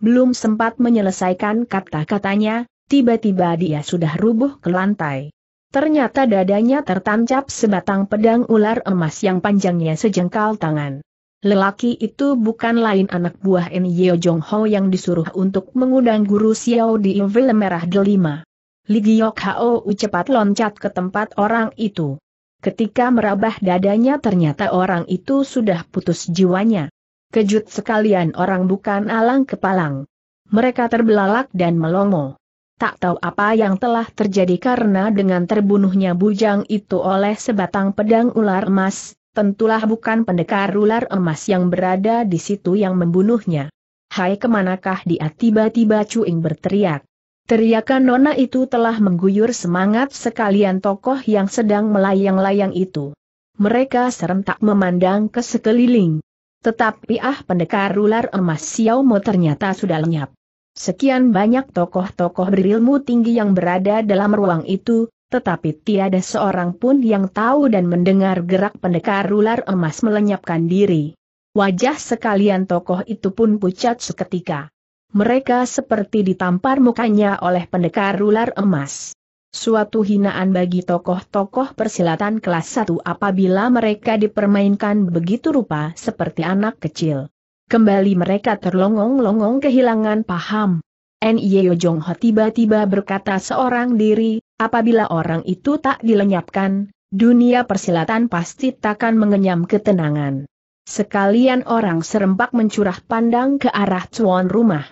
Speaker 1: Belum sempat menyelesaikan kata-katanya, tiba-tiba dia sudah rubuh ke lantai. Ternyata dadanya tertancap sebatang pedang ular emas yang panjangnya sejengkal tangan. Lelaki itu bukan lain anak buah N. Jong Ho yang disuruh untuk mengundang guru Xiao di Evil Merah Delima. Li Giok Hao cepat loncat ke tempat orang itu. Ketika merabah dadanya ternyata orang itu sudah putus jiwanya. Kejut sekalian orang bukan alang kepalang. Mereka terbelalak dan melongo tak tahu apa yang telah terjadi karena dengan terbunuhnya bujang itu oleh sebatang pedang ular emas, tentulah bukan pendekar ular emas yang berada di situ yang membunuhnya. Hai kemanakah dia tiba-tiba cuing berteriak. Teriakan Nona itu telah mengguyur semangat sekalian tokoh yang sedang melayang-layang itu. Mereka serentak memandang ke sekeliling. Tetapi ah pendekar ular emas Xiao Mo ternyata sudah lenyap. Sekian banyak tokoh-tokoh berilmu tinggi yang berada dalam ruang itu, tetapi tiada seorang pun yang tahu dan mendengar gerak pendekar ular emas melenyapkan diri. Wajah sekalian tokoh itu pun pucat seketika. Mereka seperti ditampar mukanya oleh pendekar ular emas. Suatu hinaan bagi tokoh-tokoh persilatan kelas 1 apabila mereka dipermainkan begitu rupa seperti anak kecil. Kembali mereka terlongong-longong kehilangan paham. N.I.O. Jong Ho tiba-tiba berkata seorang diri, apabila orang itu tak dilenyapkan, dunia persilatan pasti takkan mengenyam ketenangan. Sekalian orang serempak mencurah pandang ke arah Cuan rumah.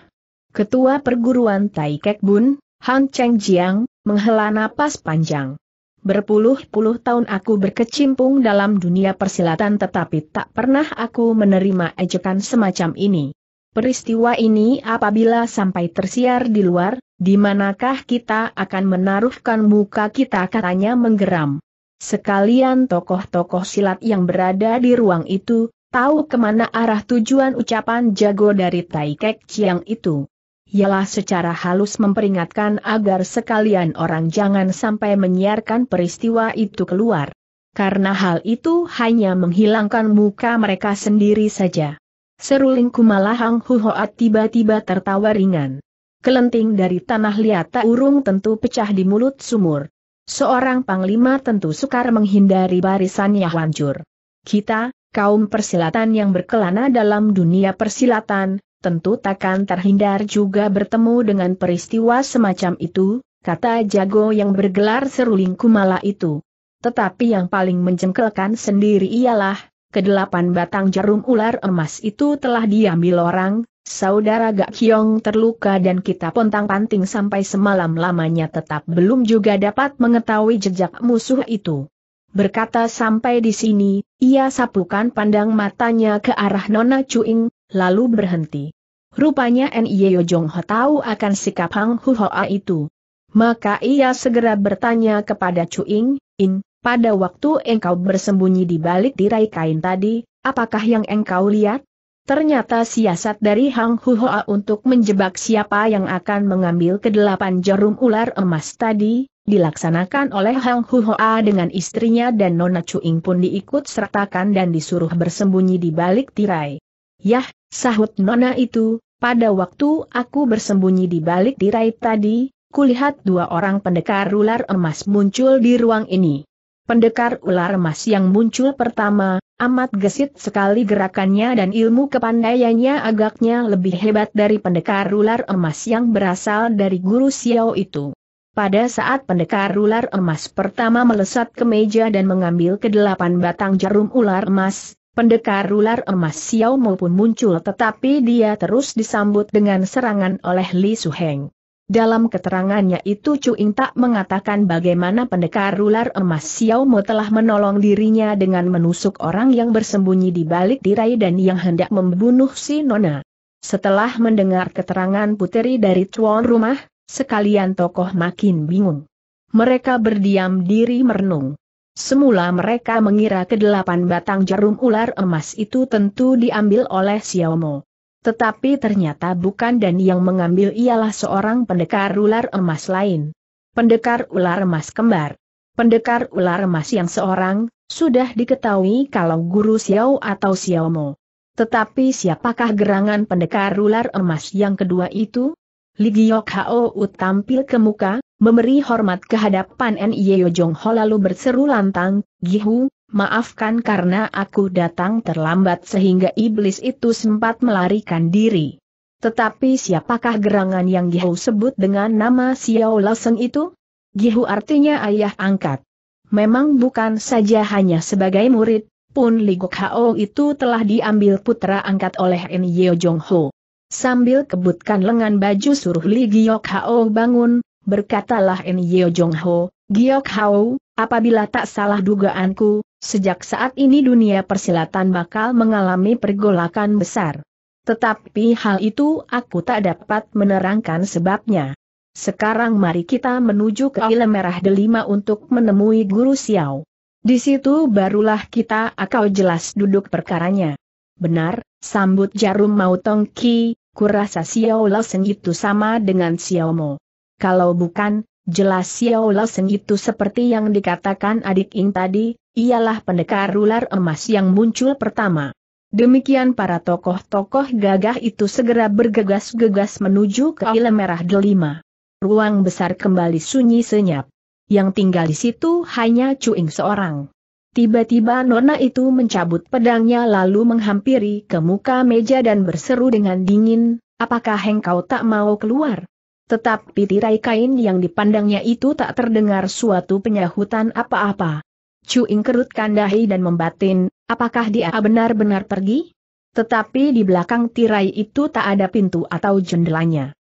Speaker 1: Ketua perguruan Tai Kek Bun, Han Cheng Jiang, menghela napas panjang. Berpuluh-puluh tahun aku berkecimpung dalam dunia persilatan tetapi tak pernah aku menerima ejekan semacam ini. Peristiwa ini apabila sampai tersiar di luar, di manakah kita akan menaruhkan muka kita katanya menggeram. Sekalian tokoh-tokoh silat yang berada di ruang itu, tahu kemana arah tujuan ucapan jago dari Tai Kek Chiang itu ialah secara halus memperingatkan agar sekalian orang jangan sampai menyiarkan peristiwa itu keluar. Karena hal itu hanya menghilangkan muka mereka sendiri saja. Seruling Kumalahang Huhoat tiba-tiba tertawa ringan. Kelenting dari tanah liata urung tentu pecah di mulut sumur. Seorang panglima tentu sukar menghindari barisannya hancur. Kita, kaum persilatan yang berkelana dalam dunia persilatan, tentu takkan terhindar juga bertemu dengan peristiwa semacam itu, kata jago yang bergelar seruling kumala itu. Tetapi yang paling menjengkelkan sendiri ialah, kedelapan batang jarum ular emas itu telah diambil orang, saudara Gak Kiong terluka dan kita pontang-panting sampai semalam lamanya tetap belum juga dapat mengetahui jejak musuh itu. Berkata sampai di sini, ia sapukan pandang matanya ke arah Nona Cuing, lalu berhenti. Rupanya Nye Jong Ho tahu akan sikap Hang Hu Hoa itu. Maka ia segera bertanya kepada Chu Cuing, In, pada waktu engkau bersembunyi di balik tirai kain tadi, apakah yang engkau lihat? Ternyata siasat dari Hang Huhoa untuk menjebak siapa yang akan mengambil kedelapan jarum ular emas tadi, dilaksanakan oleh Hang Huhoa dengan istrinya dan Nona Chu Cuing pun diikut sertakan dan disuruh bersembunyi di balik tirai. Yah, sahut nona itu, pada waktu aku bersembunyi di balik tirai tadi, kulihat dua orang pendekar ular emas muncul di ruang ini. Pendekar ular emas yang muncul pertama, amat gesit sekali gerakannya dan ilmu kepandaiannya agaknya lebih hebat dari pendekar ular emas yang berasal dari guru Xiao itu. Pada saat pendekar ular emas pertama melesat ke meja dan mengambil kedelapan batang jarum ular emas, Pendekar ular emas Xiao maupun muncul tetapi dia terus disambut dengan serangan oleh Li Suheng. Dalam keterangannya itu Chu Ying tak mengatakan bagaimana pendekar ular emas Xiao Mo telah menolong dirinya dengan menusuk orang yang bersembunyi di balik tirai dan yang hendak membunuh si Nona. Setelah mendengar keterangan puteri dari tuan rumah, sekalian tokoh makin bingung. Mereka berdiam diri merenung. Semula mereka mengira kedelapan batang jarum ular emas itu tentu diambil oleh Xiaomo. Tetapi ternyata bukan dan yang mengambil ialah seorang pendekar ular emas lain. Pendekar ular emas kembar. Pendekar ular emas yang seorang, sudah diketahui kalau guru Xiao atau Xiaomo. Tetapi siapakah gerangan pendekar ular emas yang kedua itu? Ligiok Hao tampil ke muka, memberi hormat kehadapan N.Yeo N.I.E.O. Jong Ho lalu berseru lantang, Gihu, maafkan karena aku datang terlambat sehingga iblis itu sempat melarikan diri. Tetapi siapakah gerangan yang Gihu sebut dengan nama Xiao Laseng itu? Gihu artinya ayah angkat. Memang bukan saja hanya sebagai murid, pun Li Gok Hao itu telah diambil putra angkat oleh N.Yeo Yeo Jong Ho. Sambil kebutkan lengan baju suruh Li Giok Hao bangun, berkatalah N. Yeo Jong Ho, Giok Hao, apabila tak salah dugaanku, sejak saat ini dunia persilatan bakal mengalami pergolakan besar. Tetapi hal itu aku tak dapat menerangkan sebabnya. Sekarang mari kita menuju ke Ile Merah Delima untuk menemui Guru Xiao. Di situ barulah kita akan jelas duduk perkaranya. Benar, sambut jarum mau tongki, kurasa Xiao Lo itu sama dengan Xiao Mo. Kalau bukan, jelas Xiao Seng itu seperti yang dikatakan adik Ing tadi, ialah pendekar ular emas yang muncul pertama. Demikian para tokoh-tokoh gagah itu segera bergegas-gegas menuju ke Ile Merah Delima. Ruang besar kembali sunyi senyap. Yang tinggal di situ hanya Cuing seorang. Tiba-tiba Nona itu mencabut pedangnya lalu menghampiri ke muka meja dan berseru dengan dingin, apakah engkau tak mau keluar? Tetapi tirai kain yang dipandangnya itu tak terdengar suatu penyahutan apa-apa. Cuing kerutkan dahi dan membatin, apakah dia benar-benar pergi? Tetapi di belakang tirai itu tak ada pintu atau jendelanya.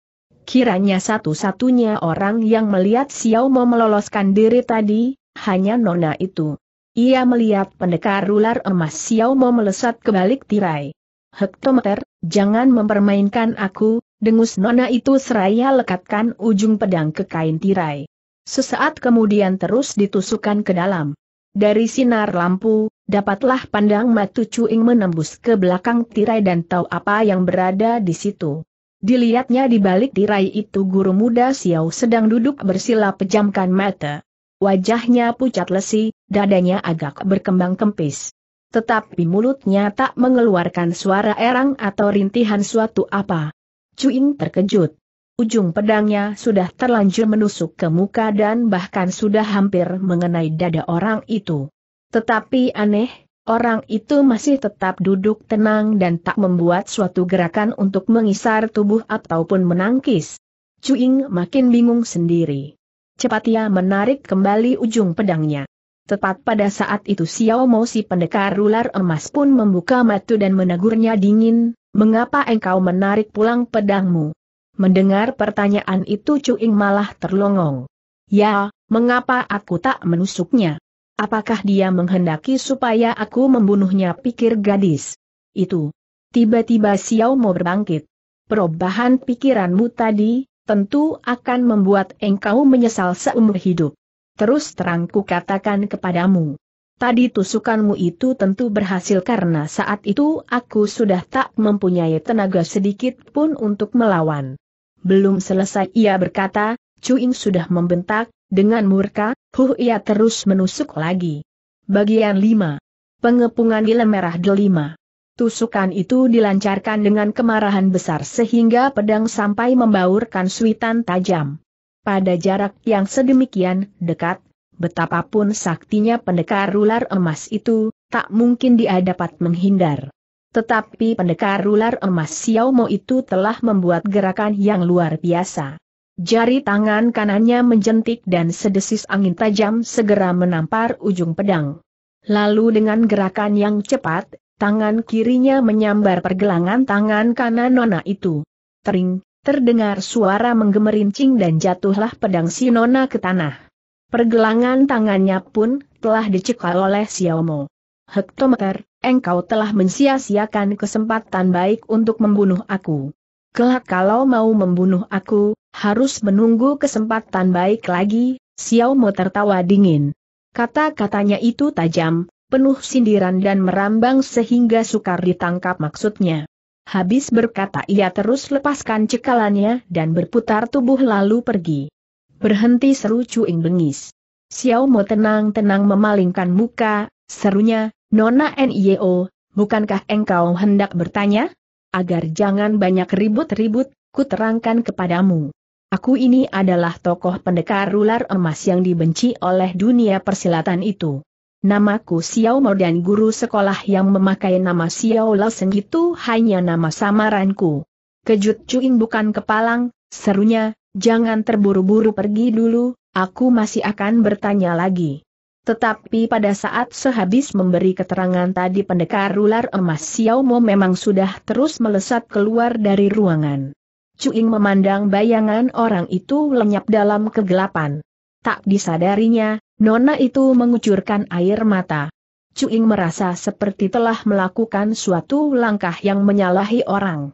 Speaker 1: Kiranya satu-satunya orang yang melihat Xiao mau meloloskan diri tadi, hanya Nona itu. Ia melihat pendekar ular emas Xiao mau melesat ke balik tirai. Hektometer, jangan mempermainkan aku, Dengus nona itu seraya lekatkan ujung pedang ke kain tirai. Sesaat kemudian terus ditusukkan ke dalam. Dari sinar lampu, dapatlah pandang Matu Cuing menembus ke belakang tirai dan tahu apa yang berada di situ. Dilihatnya di balik tirai itu guru muda Xiao sedang duduk bersila pejamkan mata. Wajahnya pucat lesi, dadanya agak berkembang kempis. Tetapi mulutnya tak mengeluarkan suara erang atau rintihan suatu apa. Cuing terkejut. Ujung pedangnya sudah terlanjur menusuk ke muka dan bahkan sudah hampir mengenai dada orang itu. Tetapi aneh, orang itu masih tetap duduk tenang dan tak membuat suatu gerakan untuk mengisar tubuh ataupun menangkis. Cuing makin bingung sendiri. Cepat ia menarik kembali ujung pedangnya. Tepat pada saat itu Xiao Mo si pendekar ular emas pun membuka mata dan menegurnya dingin, mengapa engkau menarik pulang pedangmu? Mendengar pertanyaan itu Chu Ying malah terlongong. Ya, mengapa aku tak menusuknya? Apakah dia menghendaki supaya aku membunuhnya pikir gadis? Itu. Tiba-tiba Xiao Mo berbangkit. Perubahan pikiranmu tadi, tentu akan membuat engkau menyesal seumur hidup. Terus terangku katakan kepadamu. Tadi tusukanmu itu tentu berhasil karena saat itu aku sudah tak mempunyai tenaga sedikit pun untuk melawan. Belum selesai ia berkata, Cuing sudah membentak, dengan murka, huh ia terus menusuk lagi. Bagian 5. Pengepungan di merah delima. Tusukan itu dilancarkan dengan kemarahan besar sehingga pedang sampai membaurkan suitan tajam. Pada jarak yang sedemikian dekat, betapapun saktinya pendekar ular emas itu, tak mungkin dia dapat menghindar. Tetapi pendekar ular emas Xiao Xiaomo itu telah membuat gerakan yang luar biasa. Jari tangan kanannya menjentik dan sedesis angin tajam segera menampar ujung pedang. Lalu dengan gerakan yang cepat, tangan kirinya menyambar pergelangan tangan kanan Nona itu. Tering, terdengar suara menggemerincing dan jatuhlah pedang Sinona ke tanah. Pergelangan tangannya pun telah dicekal oleh Xiaomo. Hektometer, engkau telah mensia-siakan kesempatan baik untuk membunuh aku. Kelak kalau mau membunuh aku, harus menunggu kesempatan baik lagi, Xiaomo tertawa dingin. Kata-katanya itu tajam, penuh sindiran dan merambang sehingga sukar ditangkap maksudnya. Habis berkata ia terus lepaskan cekalannya dan berputar tubuh lalu pergi. Berhenti seru Cuing bengis. Xiao Mo tenang-tenang memalingkan muka, serunya, Nona N.I.O., bukankah engkau hendak bertanya? Agar jangan banyak ribut-ribut, ku terangkan kepadamu. Aku ini adalah tokoh pendekar ular emas yang dibenci oleh dunia persilatan itu. Namaku Xiao Mo dan guru sekolah yang memakai nama Xiao Seng itu hanya nama samaranku. Kejut Cuing bukan kepalang, serunya, jangan terburu-buru pergi dulu, aku masih akan bertanya lagi. Tetapi pada saat sehabis memberi keterangan tadi pendekar ular emas Xiao Mo memang sudah terus melesat keluar dari ruangan. Cuing memandang bayangan orang itu lenyap dalam kegelapan. Tak disadarinya, Nona itu mengucurkan air mata. Cuing merasa seperti telah melakukan suatu langkah yang menyalahi orang.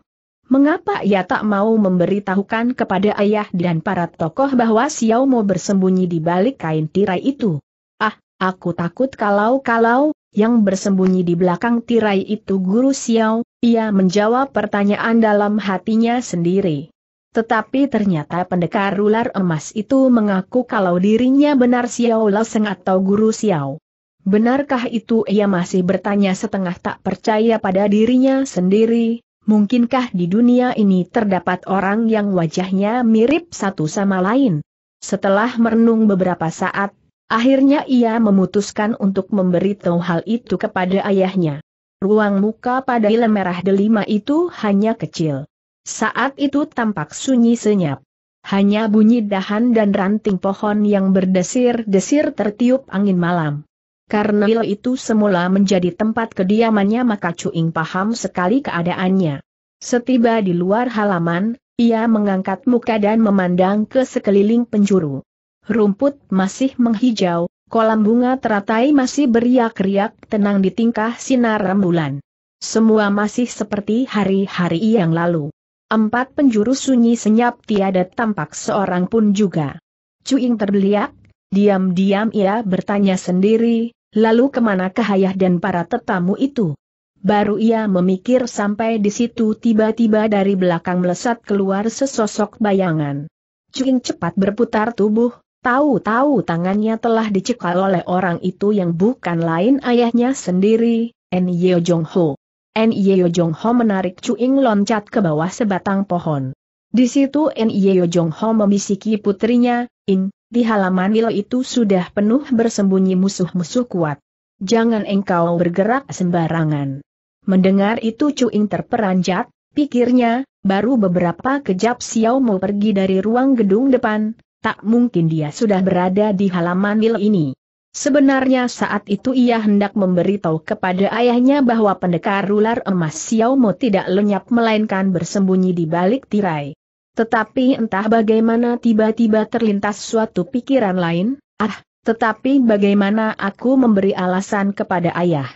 Speaker 1: Mengapa ia tak mau memberitahukan kepada ayah dan para tokoh bahwa Xiao Mo bersembunyi di balik kain tirai itu? Ah, aku takut kalau-kalau, yang bersembunyi di belakang tirai itu guru Xiao, ia menjawab pertanyaan dalam hatinya sendiri. Tetapi ternyata pendekar ular emas itu mengaku kalau dirinya benar Xiao Laseng atau guru Xiao. Benarkah itu ia masih bertanya setengah tak percaya pada dirinya sendiri, mungkinkah di dunia ini terdapat orang yang wajahnya mirip satu sama lain? Setelah merenung beberapa saat, akhirnya ia memutuskan untuk memberitahu hal itu kepada ayahnya. Ruang muka pada merah delima itu hanya kecil. Saat itu tampak sunyi senyap. Hanya bunyi dahan dan ranting pohon yang berdesir-desir tertiup angin malam. Karena wil itu semula menjadi tempat kediamannya maka Cuing paham sekali keadaannya. Setiba di luar halaman, ia mengangkat muka dan memandang ke sekeliling penjuru. Rumput masih menghijau, kolam bunga teratai masih beriak-riak tenang di tingkah sinar rembulan. Semua masih seperti hari-hari yang lalu. Empat penjuru sunyi senyap tiada tampak seorang pun juga. Cuing terbeliak, diam-diam ia bertanya sendiri, lalu kemana kahayah dan para tetamu itu? Baru ia memikir sampai di situ tiba-tiba dari belakang melesat keluar sesosok bayangan. Cuing cepat berputar tubuh, tahu-tahu tangannya telah dicekal oleh orang itu yang bukan lain ayahnya sendiri, En Yeo Jong Ho. Nyeo Jong Ho menarik Cuing loncat ke bawah sebatang pohon. Di situ Nyeo Jong Ho membisiki putrinya, In, di halaman Ilo itu sudah penuh bersembunyi musuh-musuh kuat. Jangan engkau bergerak sembarangan. Mendengar itu Cuing terperanjat, pikirnya, baru beberapa kejap Xiao mau pergi dari ruang gedung depan, tak mungkin dia sudah berada di halaman Ilo ini. Sebenarnya saat itu ia hendak memberitahu kepada ayahnya bahwa pendekar ular emas Xiao Xiaomo tidak lenyap melainkan bersembunyi di balik tirai. Tetapi entah bagaimana tiba-tiba terlintas suatu pikiran lain, ah, tetapi bagaimana aku memberi alasan kepada ayah?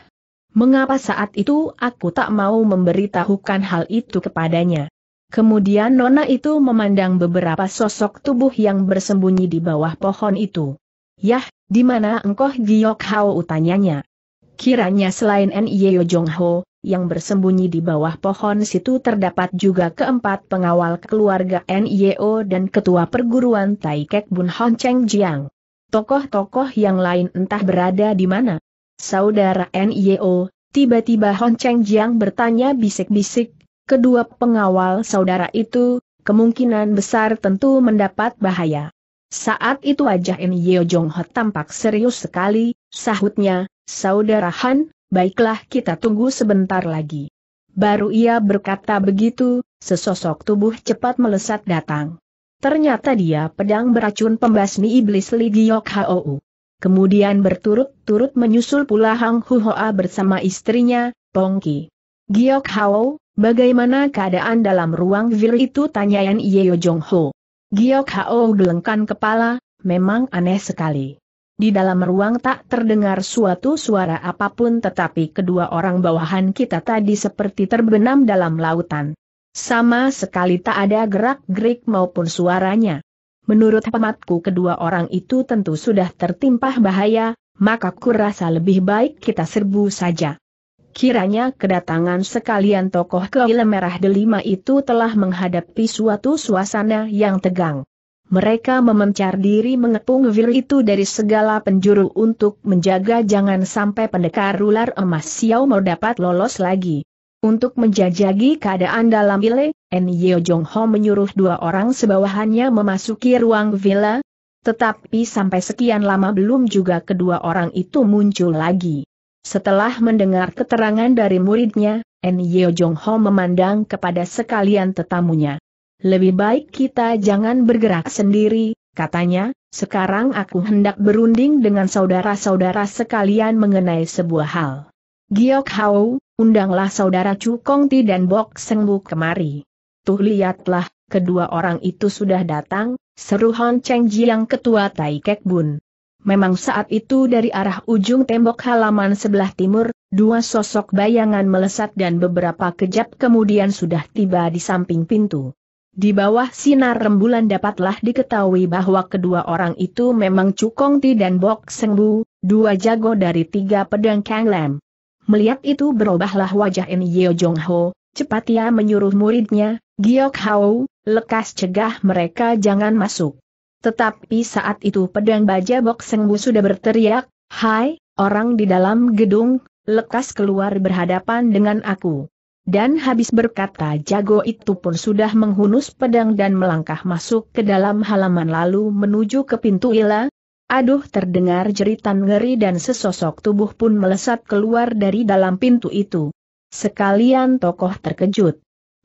Speaker 1: Mengapa saat itu aku tak mau memberitahukan hal itu kepadanya? Kemudian Nona itu memandang beberapa sosok tubuh yang bersembunyi di bawah pohon itu. Yah, di mana engkau Giok Hao utanyanya? Kiranya selain Nyeo Jong Ho, yang bersembunyi di bawah pohon situ terdapat juga keempat pengawal keluarga Nyeo dan ketua perguruan Kek Bun Hon Cheng Jiang. Tokoh-tokoh yang lain entah berada di mana. Saudara Nyeo, tiba-tiba Hon Cheng Jiang bertanya bisik-bisik, kedua pengawal saudara itu, kemungkinan besar tentu mendapat bahaya. Saat itu wajah Im Yeo Jong Ho tampak serius sekali, sahutnya, Saudara Han, baiklah kita tunggu sebentar lagi. Baru ia berkata begitu, sesosok tubuh cepat melesat datang. Ternyata dia pedang beracun pembasmi iblis Li Giok Hou. Kemudian berturut-turut menyusul pula Hang Huhoa bersama istrinya, Pongki. Giok Hao, bagaimana keadaan dalam ruang vir itu tanya Yan Yeo Jong Ho. Giok Hao gelengkan kepala, memang aneh sekali. Di dalam ruang tak terdengar suatu suara apapun tetapi kedua orang bawahan kita tadi seperti terbenam dalam lautan. Sama sekali tak ada gerak-gerik maupun suaranya. Menurut pematku kedua orang itu tentu sudah tertimpah bahaya, maka kurasa lebih baik kita serbu saja. Kiranya kedatangan sekalian tokoh keile merah delima itu telah menghadapi suatu suasana yang tegang. Mereka memencar diri mengepung wir itu dari segala penjuru untuk menjaga jangan sampai pendekar ular emas Xiao mau dapat lolos lagi. Untuk menjajagi keadaan dalam bile, En Jong Ho menyuruh dua orang sebawahannya memasuki ruang villa, tetapi sampai sekian lama belum juga kedua orang itu muncul lagi. Setelah mendengar keterangan dari muridnya, N. Jong Ho memandang kepada sekalian tetamunya. Lebih baik kita jangan bergerak sendiri, katanya, sekarang aku hendak berunding dengan saudara-saudara sekalian mengenai sebuah hal. Giok Hao, undanglah saudara Chu Kong-ti dan Bok seng Bu kemari. Tuh lihatlah, kedua orang itu sudah datang, seru Hon Cheng Jiang ketua Tai Kek Bun. Memang saat itu dari arah ujung tembok halaman sebelah timur, dua sosok bayangan melesat dan beberapa kejap kemudian sudah tiba di samping pintu. Di bawah sinar rembulan dapatlah diketahui bahwa kedua orang itu memang Cukong Ti dan Bok Bu, dua jago dari tiga pedang Kang Lam. Melihat itu berubahlah wajah En Yeo Jong Ho, cepat ia menyuruh muridnya, Giok Hao, lekas cegah mereka jangan masuk. Tetapi saat itu pedang baja Bok Sengbu sudah berteriak, Hai, orang di dalam gedung, lekas keluar berhadapan dengan aku. Dan habis berkata jago itu pun sudah menghunus pedang dan melangkah masuk ke dalam halaman lalu menuju ke pintu ila. Aduh terdengar jeritan ngeri dan sesosok tubuh pun melesat keluar dari dalam pintu itu. Sekalian tokoh terkejut.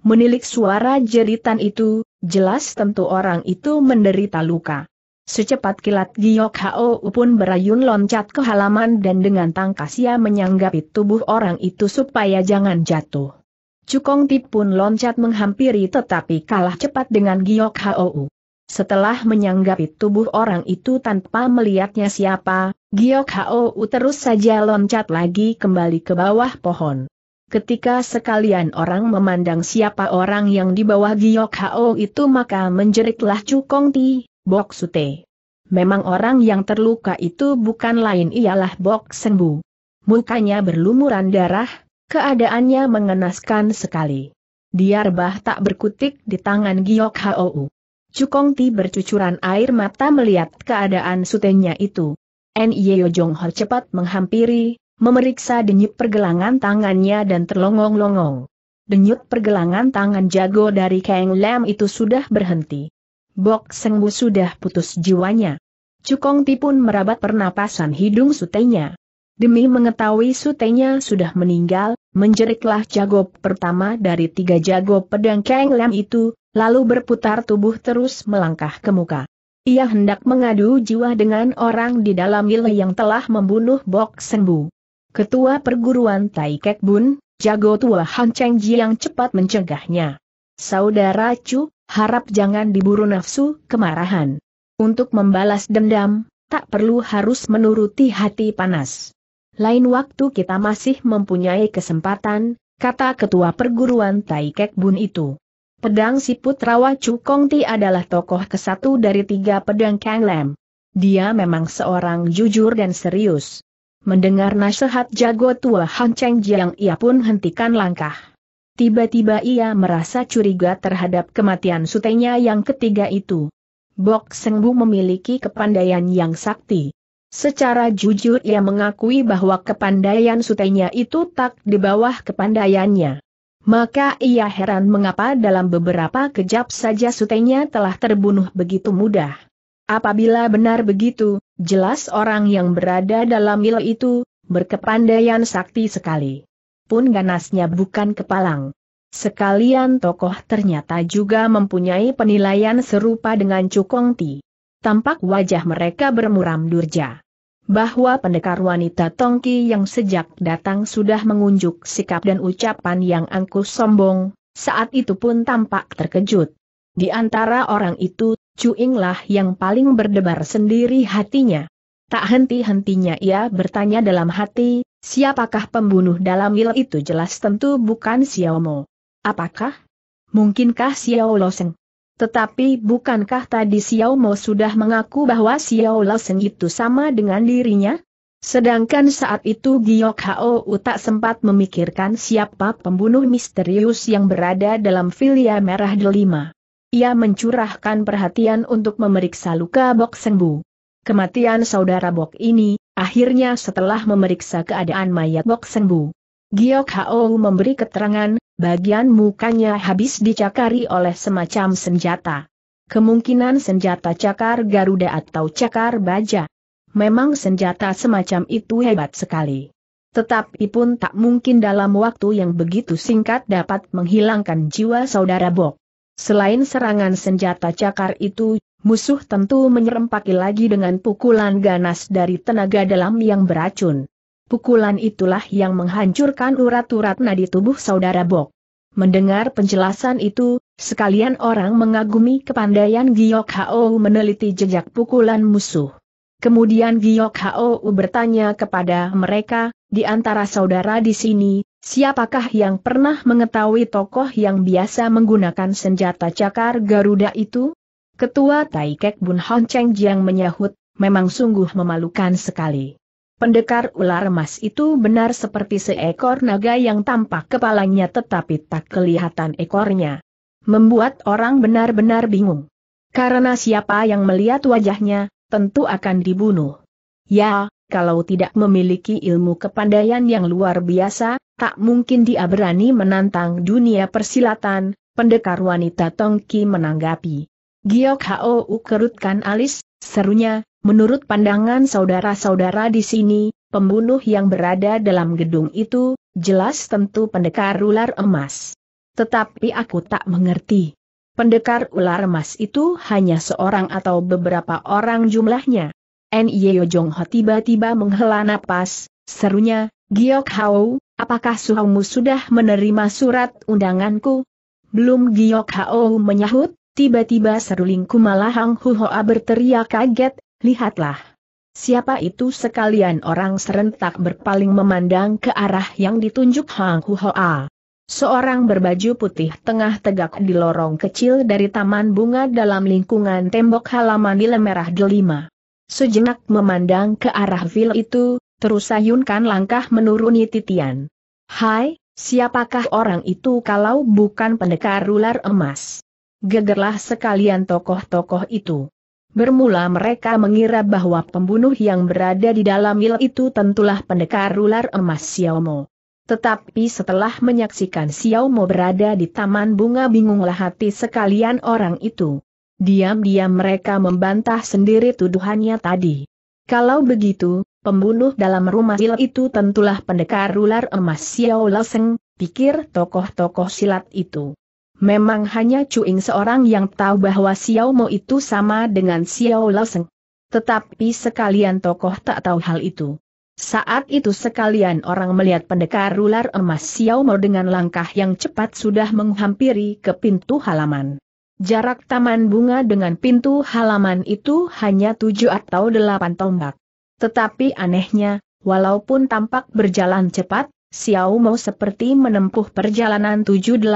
Speaker 1: Menilik suara jeritan itu, jelas tentu orang itu menderita luka. Secepat kilat Giok Hao pun berayun loncat ke halaman dan dengan tangkas ia menyanggapi tubuh orang itu supaya jangan jatuh. Cukong Tip pun loncat menghampiri tetapi kalah cepat dengan Giok Hao. Setelah menyanggapi tubuh orang itu tanpa melihatnya siapa, Giok Hao terus saja loncat lagi kembali ke bawah pohon. Ketika sekalian orang memandang siapa orang yang di bawah Giok Hao itu maka menjeritlah Cukong Ti, Bok Sute. Memang orang yang terluka itu bukan lain ialah Bok Sengbu. Mukanya berlumuran darah, keadaannya mengenaskan sekali. rebah tak berkutik di tangan Giok Hao. Cukong Ti bercucuran air mata melihat keadaan sutenya itu. Nye Jong Ho cepat menghampiri, memeriksa denyut pergelangan tangannya dan terlongong-longong. Denyut pergelangan tangan jago dari Kang Lam itu sudah berhenti. Bok Sengbu sudah putus jiwanya. Cukong Ti pun merabat pernapasan hidung sutenya. Demi mengetahui sutenya sudah meninggal, menjeriklah jago pertama dari tiga jago pedang Kang Lam itu, lalu berputar tubuh terus melangkah ke muka. Ia hendak mengadu jiwa dengan orang di dalam wilayah yang telah membunuh Bok Sengbu. Ketua perguruan Tai Kek Bun, jago tua Han Cheng yang cepat mencegahnya. Saudara Chu, harap jangan diburu nafsu kemarahan. Untuk membalas dendam, tak perlu harus menuruti hati panas. Lain waktu kita masih mempunyai kesempatan, kata ketua perguruan Tai Kek Bun itu. Pedang si Siput Rawa Kongti adalah tokoh kesatu dari tiga pedang Kang Lam. Dia memang seorang jujur dan serius. Mendengar nasihat jago tua Han Cheng Jiang ia pun hentikan langkah. Tiba-tiba ia merasa curiga terhadap kematian sutenya yang ketiga itu. Bok Seng Bu memiliki kepandaian yang sakti. Secara jujur ia mengakui bahwa kepandaian sutenya itu tak di bawah kepandaiannya. Maka ia heran mengapa dalam beberapa kejap saja sutenya telah terbunuh begitu mudah. Apabila benar begitu, Jelas orang yang berada dalam mil itu, berkepandaian sakti sekali. Pun ganasnya bukan kepalang. Sekalian tokoh ternyata juga mempunyai penilaian serupa dengan Cukong Ti. Tampak wajah mereka bermuram durja. Bahwa pendekar wanita Tongki yang sejak datang sudah mengunjuk sikap dan ucapan yang angkuh sombong, saat itu pun tampak terkejut. Di antara orang itu, Cuinglah yang paling berdebar sendiri hatinya. Tak henti-hentinya ia bertanya dalam hati, siapakah pembunuh dalam il itu jelas tentu bukan Xiaomo. Apakah? Mungkinkah Xiao Loseng? Tetapi bukankah tadi Xiaomo sudah mengaku bahwa Xiao Loseng itu sama dengan dirinya? Sedangkan saat itu Giok Hao tak sempat memikirkan siapa pembunuh misterius yang berada dalam filia merah delima. Ia mencurahkan perhatian untuk memeriksa luka Bok Sengbu. Kematian saudara Bok ini, akhirnya setelah memeriksa keadaan mayat Bok Sengbu. Giok Hao memberi keterangan, bagian mukanya habis dicakari oleh semacam senjata. Kemungkinan senjata cakar Garuda atau cakar baja. Memang senjata semacam itu hebat sekali. Tetapi pun tak mungkin dalam waktu yang begitu singkat dapat menghilangkan jiwa saudara Bok. Selain serangan senjata cakar itu, musuh tentu menyerempaki lagi dengan pukulan ganas dari tenaga dalam yang beracun. Pukulan itulah yang menghancurkan urat-urat nadi tubuh saudara Bok. Mendengar penjelasan itu, sekalian orang mengagumi kepandaian Giok Hao meneliti jejak pukulan musuh. Kemudian Giok Hao bertanya kepada mereka, di antara saudara di sini, Siapakah yang pernah mengetahui tokoh yang biasa menggunakan senjata cakar Garuda itu? Ketua Taikek Bun Hon Cheng Jiang menyahut, memang sungguh memalukan sekali. Pendekar ular emas itu benar seperti seekor naga yang tampak kepalanya tetapi tak kelihatan ekornya. Membuat orang benar-benar bingung. Karena siapa yang melihat wajahnya, tentu akan dibunuh. Ya, kalau tidak memiliki ilmu kepandaian yang luar biasa, tak mungkin dia berani menantang dunia persilatan, pendekar wanita Tongki menanggapi. Giok Hou kerutkan alis, serunya, menurut pandangan saudara-saudara di sini, pembunuh yang berada dalam gedung itu, jelas tentu pendekar ular emas. Tetapi aku tak mengerti. Pendekar ular emas itu hanya seorang atau beberapa orang jumlahnya. N.Y. Jong Ho tiba-tiba menghela napas, serunya, Giok Hao, Apakah suhumu sudah menerima surat undanganku? Belum Giok Hao menyahut, tiba-tiba seruling Kumalahang Huhoa berteriak kaget, lihatlah. Siapa itu sekalian orang serentak berpaling memandang ke arah yang ditunjuk Hang Huhoa. Seorang berbaju putih tengah tegak di lorong kecil dari taman bunga dalam lingkungan tembok halaman di lemerah Delima. Sejenak memandang ke arah vil itu, terus sayunkan langkah menuruni titian. Hai, siapakah orang itu kalau bukan pendekar ular emas? Gegerlah sekalian tokoh-tokoh itu. Bermula mereka mengira bahwa pembunuh yang berada di dalam mil itu tentulah pendekar ular emas Xiaomo. Tetapi setelah menyaksikan Xiaomo berada di taman bunga bingunglah hati sekalian orang itu. Diam-diam mereka membantah sendiri tuduhannya tadi. Kalau begitu, Pembunuh dalam rumah silat itu tentulah pendekar ular emas Xiao Leseng, pikir tokoh-tokoh silat itu. Memang hanya Cuing seorang yang tahu bahwa Xiao Mo itu sama dengan Xiao Leseng. Tetapi sekalian tokoh tak tahu hal itu. Saat itu sekalian orang melihat pendekar ular emas Xiao Mo dengan langkah yang cepat sudah menghampiri ke pintu halaman. Jarak taman bunga dengan pintu halaman itu hanya tujuh atau delapan tombak. Tetapi anehnya, walaupun tampak berjalan cepat, Xiao Mo seperti menempuh perjalanan 780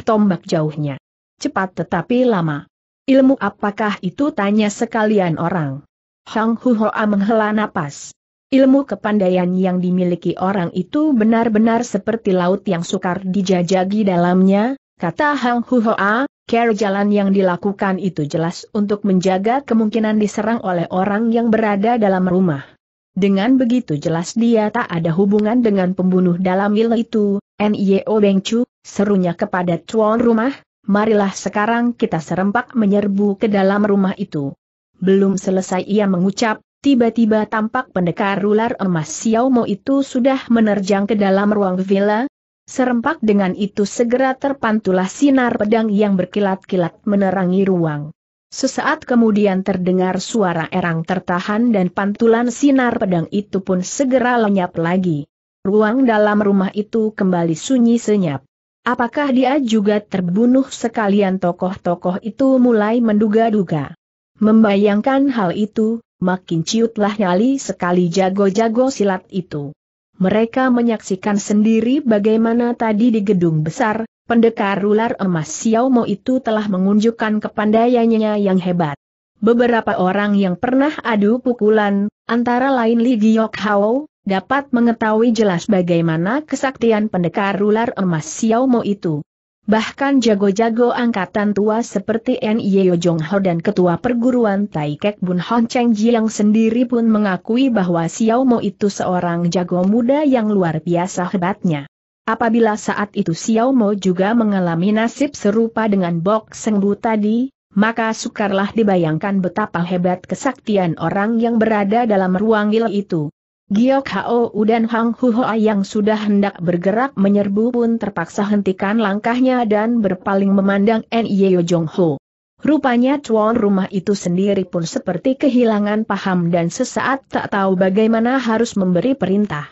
Speaker 1: tombak jauhnya. Cepat tetapi lama. Ilmu apakah itu tanya sekalian orang. Hang Hu Hoa menghela napas. Ilmu kepandaian yang dimiliki orang itu benar-benar seperti laut yang sukar dijajagi dalamnya, Kata Hang Huhoa, Hoa, care jalan yang dilakukan itu jelas untuk menjaga kemungkinan diserang oleh orang yang berada dalam rumah. Dengan begitu jelas dia tak ada hubungan dengan pembunuh dalam wil itu, N.I.O. Beng Chu, serunya kepada tuan rumah, marilah sekarang kita serempak menyerbu ke dalam rumah itu. Belum selesai ia mengucap, tiba-tiba tampak pendekar ular emas Xiao Mo itu sudah menerjang ke dalam ruang villa, Serempak dengan itu segera terpantulah sinar pedang yang berkilat-kilat menerangi ruang. Sesaat kemudian terdengar suara erang tertahan dan pantulan sinar pedang itu pun segera lenyap lagi. Ruang dalam rumah itu kembali sunyi senyap. Apakah dia juga terbunuh sekalian tokoh-tokoh itu mulai menduga-duga. Membayangkan hal itu, makin ciutlah nyali sekali jago-jago silat itu. Mereka menyaksikan sendiri bagaimana tadi di gedung besar, pendekar ular emas Xiao Mo itu telah mengunjukkan kepandaiannya yang hebat. Beberapa orang yang pernah adu pukulan, antara lain Li Giok Hao, dapat mengetahui jelas bagaimana kesaktian pendekar ular emas Xiao Mo itu. Bahkan jago-jago angkatan tua seperti Yeo Jong Ho dan ketua perguruan Tai Kek Bun Hon Cheng Jiang sendiri pun mengakui bahwa Xiao Mo itu seorang jago muda yang luar biasa hebatnya. Apabila saat itu Xiao Mo juga mengalami nasib serupa dengan Bok Seng Bu tadi, maka sukarlah dibayangkan betapa hebat kesaktian orang yang berada dalam ruang il itu. Gio Kao dan Hang Huhoa yang sudah hendak bergerak menyerbu pun terpaksa hentikan langkahnya dan berpaling memandang N.Yeo Jong Ho. Rupanya tuan rumah itu sendiri pun seperti kehilangan paham dan sesaat tak tahu bagaimana harus memberi perintah.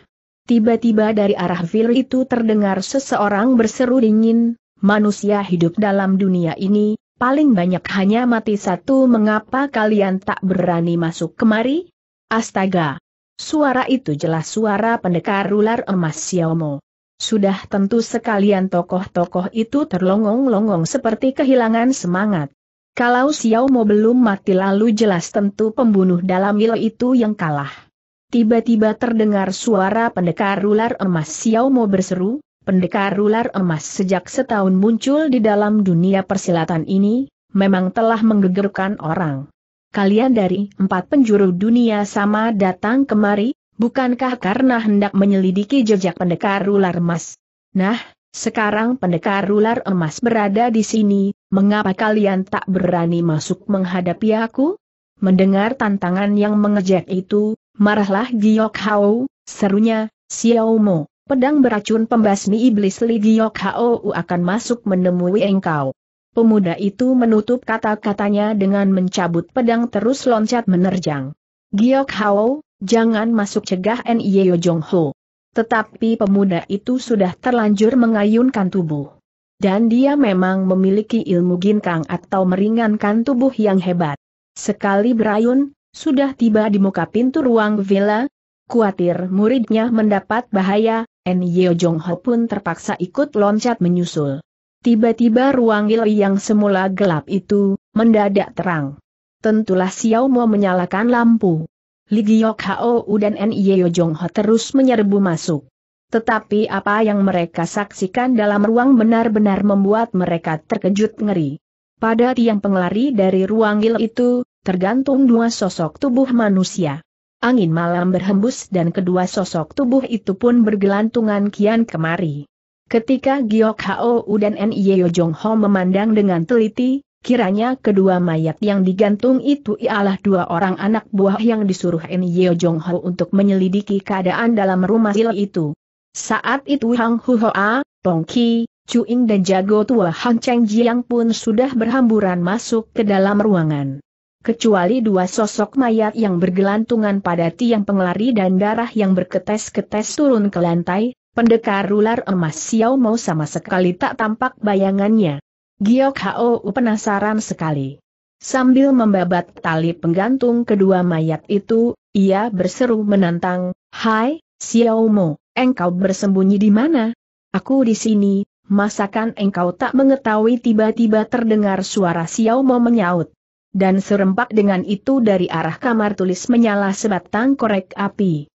Speaker 1: Tiba-tiba dari arah vil itu terdengar seseorang berseru dingin, manusia hidup dalam dunia ini, paling banyak hanya mati satu mengapa kalian tak berani masuk kemari? Astaga! Suara itu jelas suara pendekar ular emas Xiaomo. Sudah tentu sekalian tokoh-tokoh itu terlongong-longong seperti kehilangan semangat. Kalau Xiaomo belum mati lalu jelas tentu pembunuh dalam ilo itu yang kalah. Tiba-tiba terdengar suara pendekar ular emas Xiaomo berseru, pendekar ular emas sejak setahun muncul di dalam dunia persilatan ini, memang telah menggegerkan orang kalian dari empat penjuru dunia sama datang kemari, bukankah karena hendak menyelidiki jejak pendekar ular emas? Nah, sekarang pendekar ular emas berada di sini, mengapa kalian tak berani masuk menghadapi aku? Mendengar tantangan yang mengejek itu, marahlah Giok Hao, serunya, Xiao Mo, pedang beracun pembasmi iblis Li Giok Hao akan masuk menemui engkau. Pemuda itu menutup kata-katanya dengan mencabut pedang terus loncat menerjang. Giok Hao, jangan masuk cegah Nyeo Jong Ho. Tetapi pemuda itu sudah terlanjur mengayunkan tubuh. Dan dia memang memiliki ilmu ginkang atau meringankan tubuh yang hebat. Sekali berayun, sudah tiba di muka pintu ruang villa, kuatir muridnya mendapat bahaya, Nyeo Jong Ho pun terpaksa ikut loncat menyusul. Tiba-tiba ruang Ili yang semula gelap itu, mendadak terang. Tentulah Xiao Mo menyalakan lampu. Li Giok dan N Yeo Jong Ho terus menyerbu masuk. Tetapi apa yang mereka saksikan dalam ruang benar-benar membuat mereka terkejut ngeri. Pada tiang pengelari dari ruang gil itu, tergantung dua sosok tubuh manusia. Angin malam berhembus dan kedua sosok tubuh itu pun bergelantungan kian kemari. Ketika Giok Hao dan nyeo Jong Ho memandang dengan teliti, kiranya kedua mayat yang digantung itu ialah dua orang anak buah yang disuruh nyeo Jong Ho untuk menyelidiki keadaan dalam rumah Sil itu. Saat itu Hang Hu Hoa, Tong Ki, Cuing dan Jago Tua Hang Cheng Jiang pun sudah berhamburan masuk ke dalam ruangan. Kecuali dua sosok mayat yang bergelantungan pada tiang penglari dan darah yang berketes-ketes turun ke lantai, Pendekar ular emas Xiao Mo sama sekali tak tampak bayangannya. Giok Hao penasaran sekali. Sambil membabat tali penggantung kedua mayat itu, ia berseru menantang, Hai, Xiao Mo, engkau bersembunyi di mana? Aku di sini, masakan engkau tak mengetahui tiba-tiba terdengar suara Xiao Mo menyaut. Dan serempak dengan itu dari arah kamar tulis menyala sebatang korek api.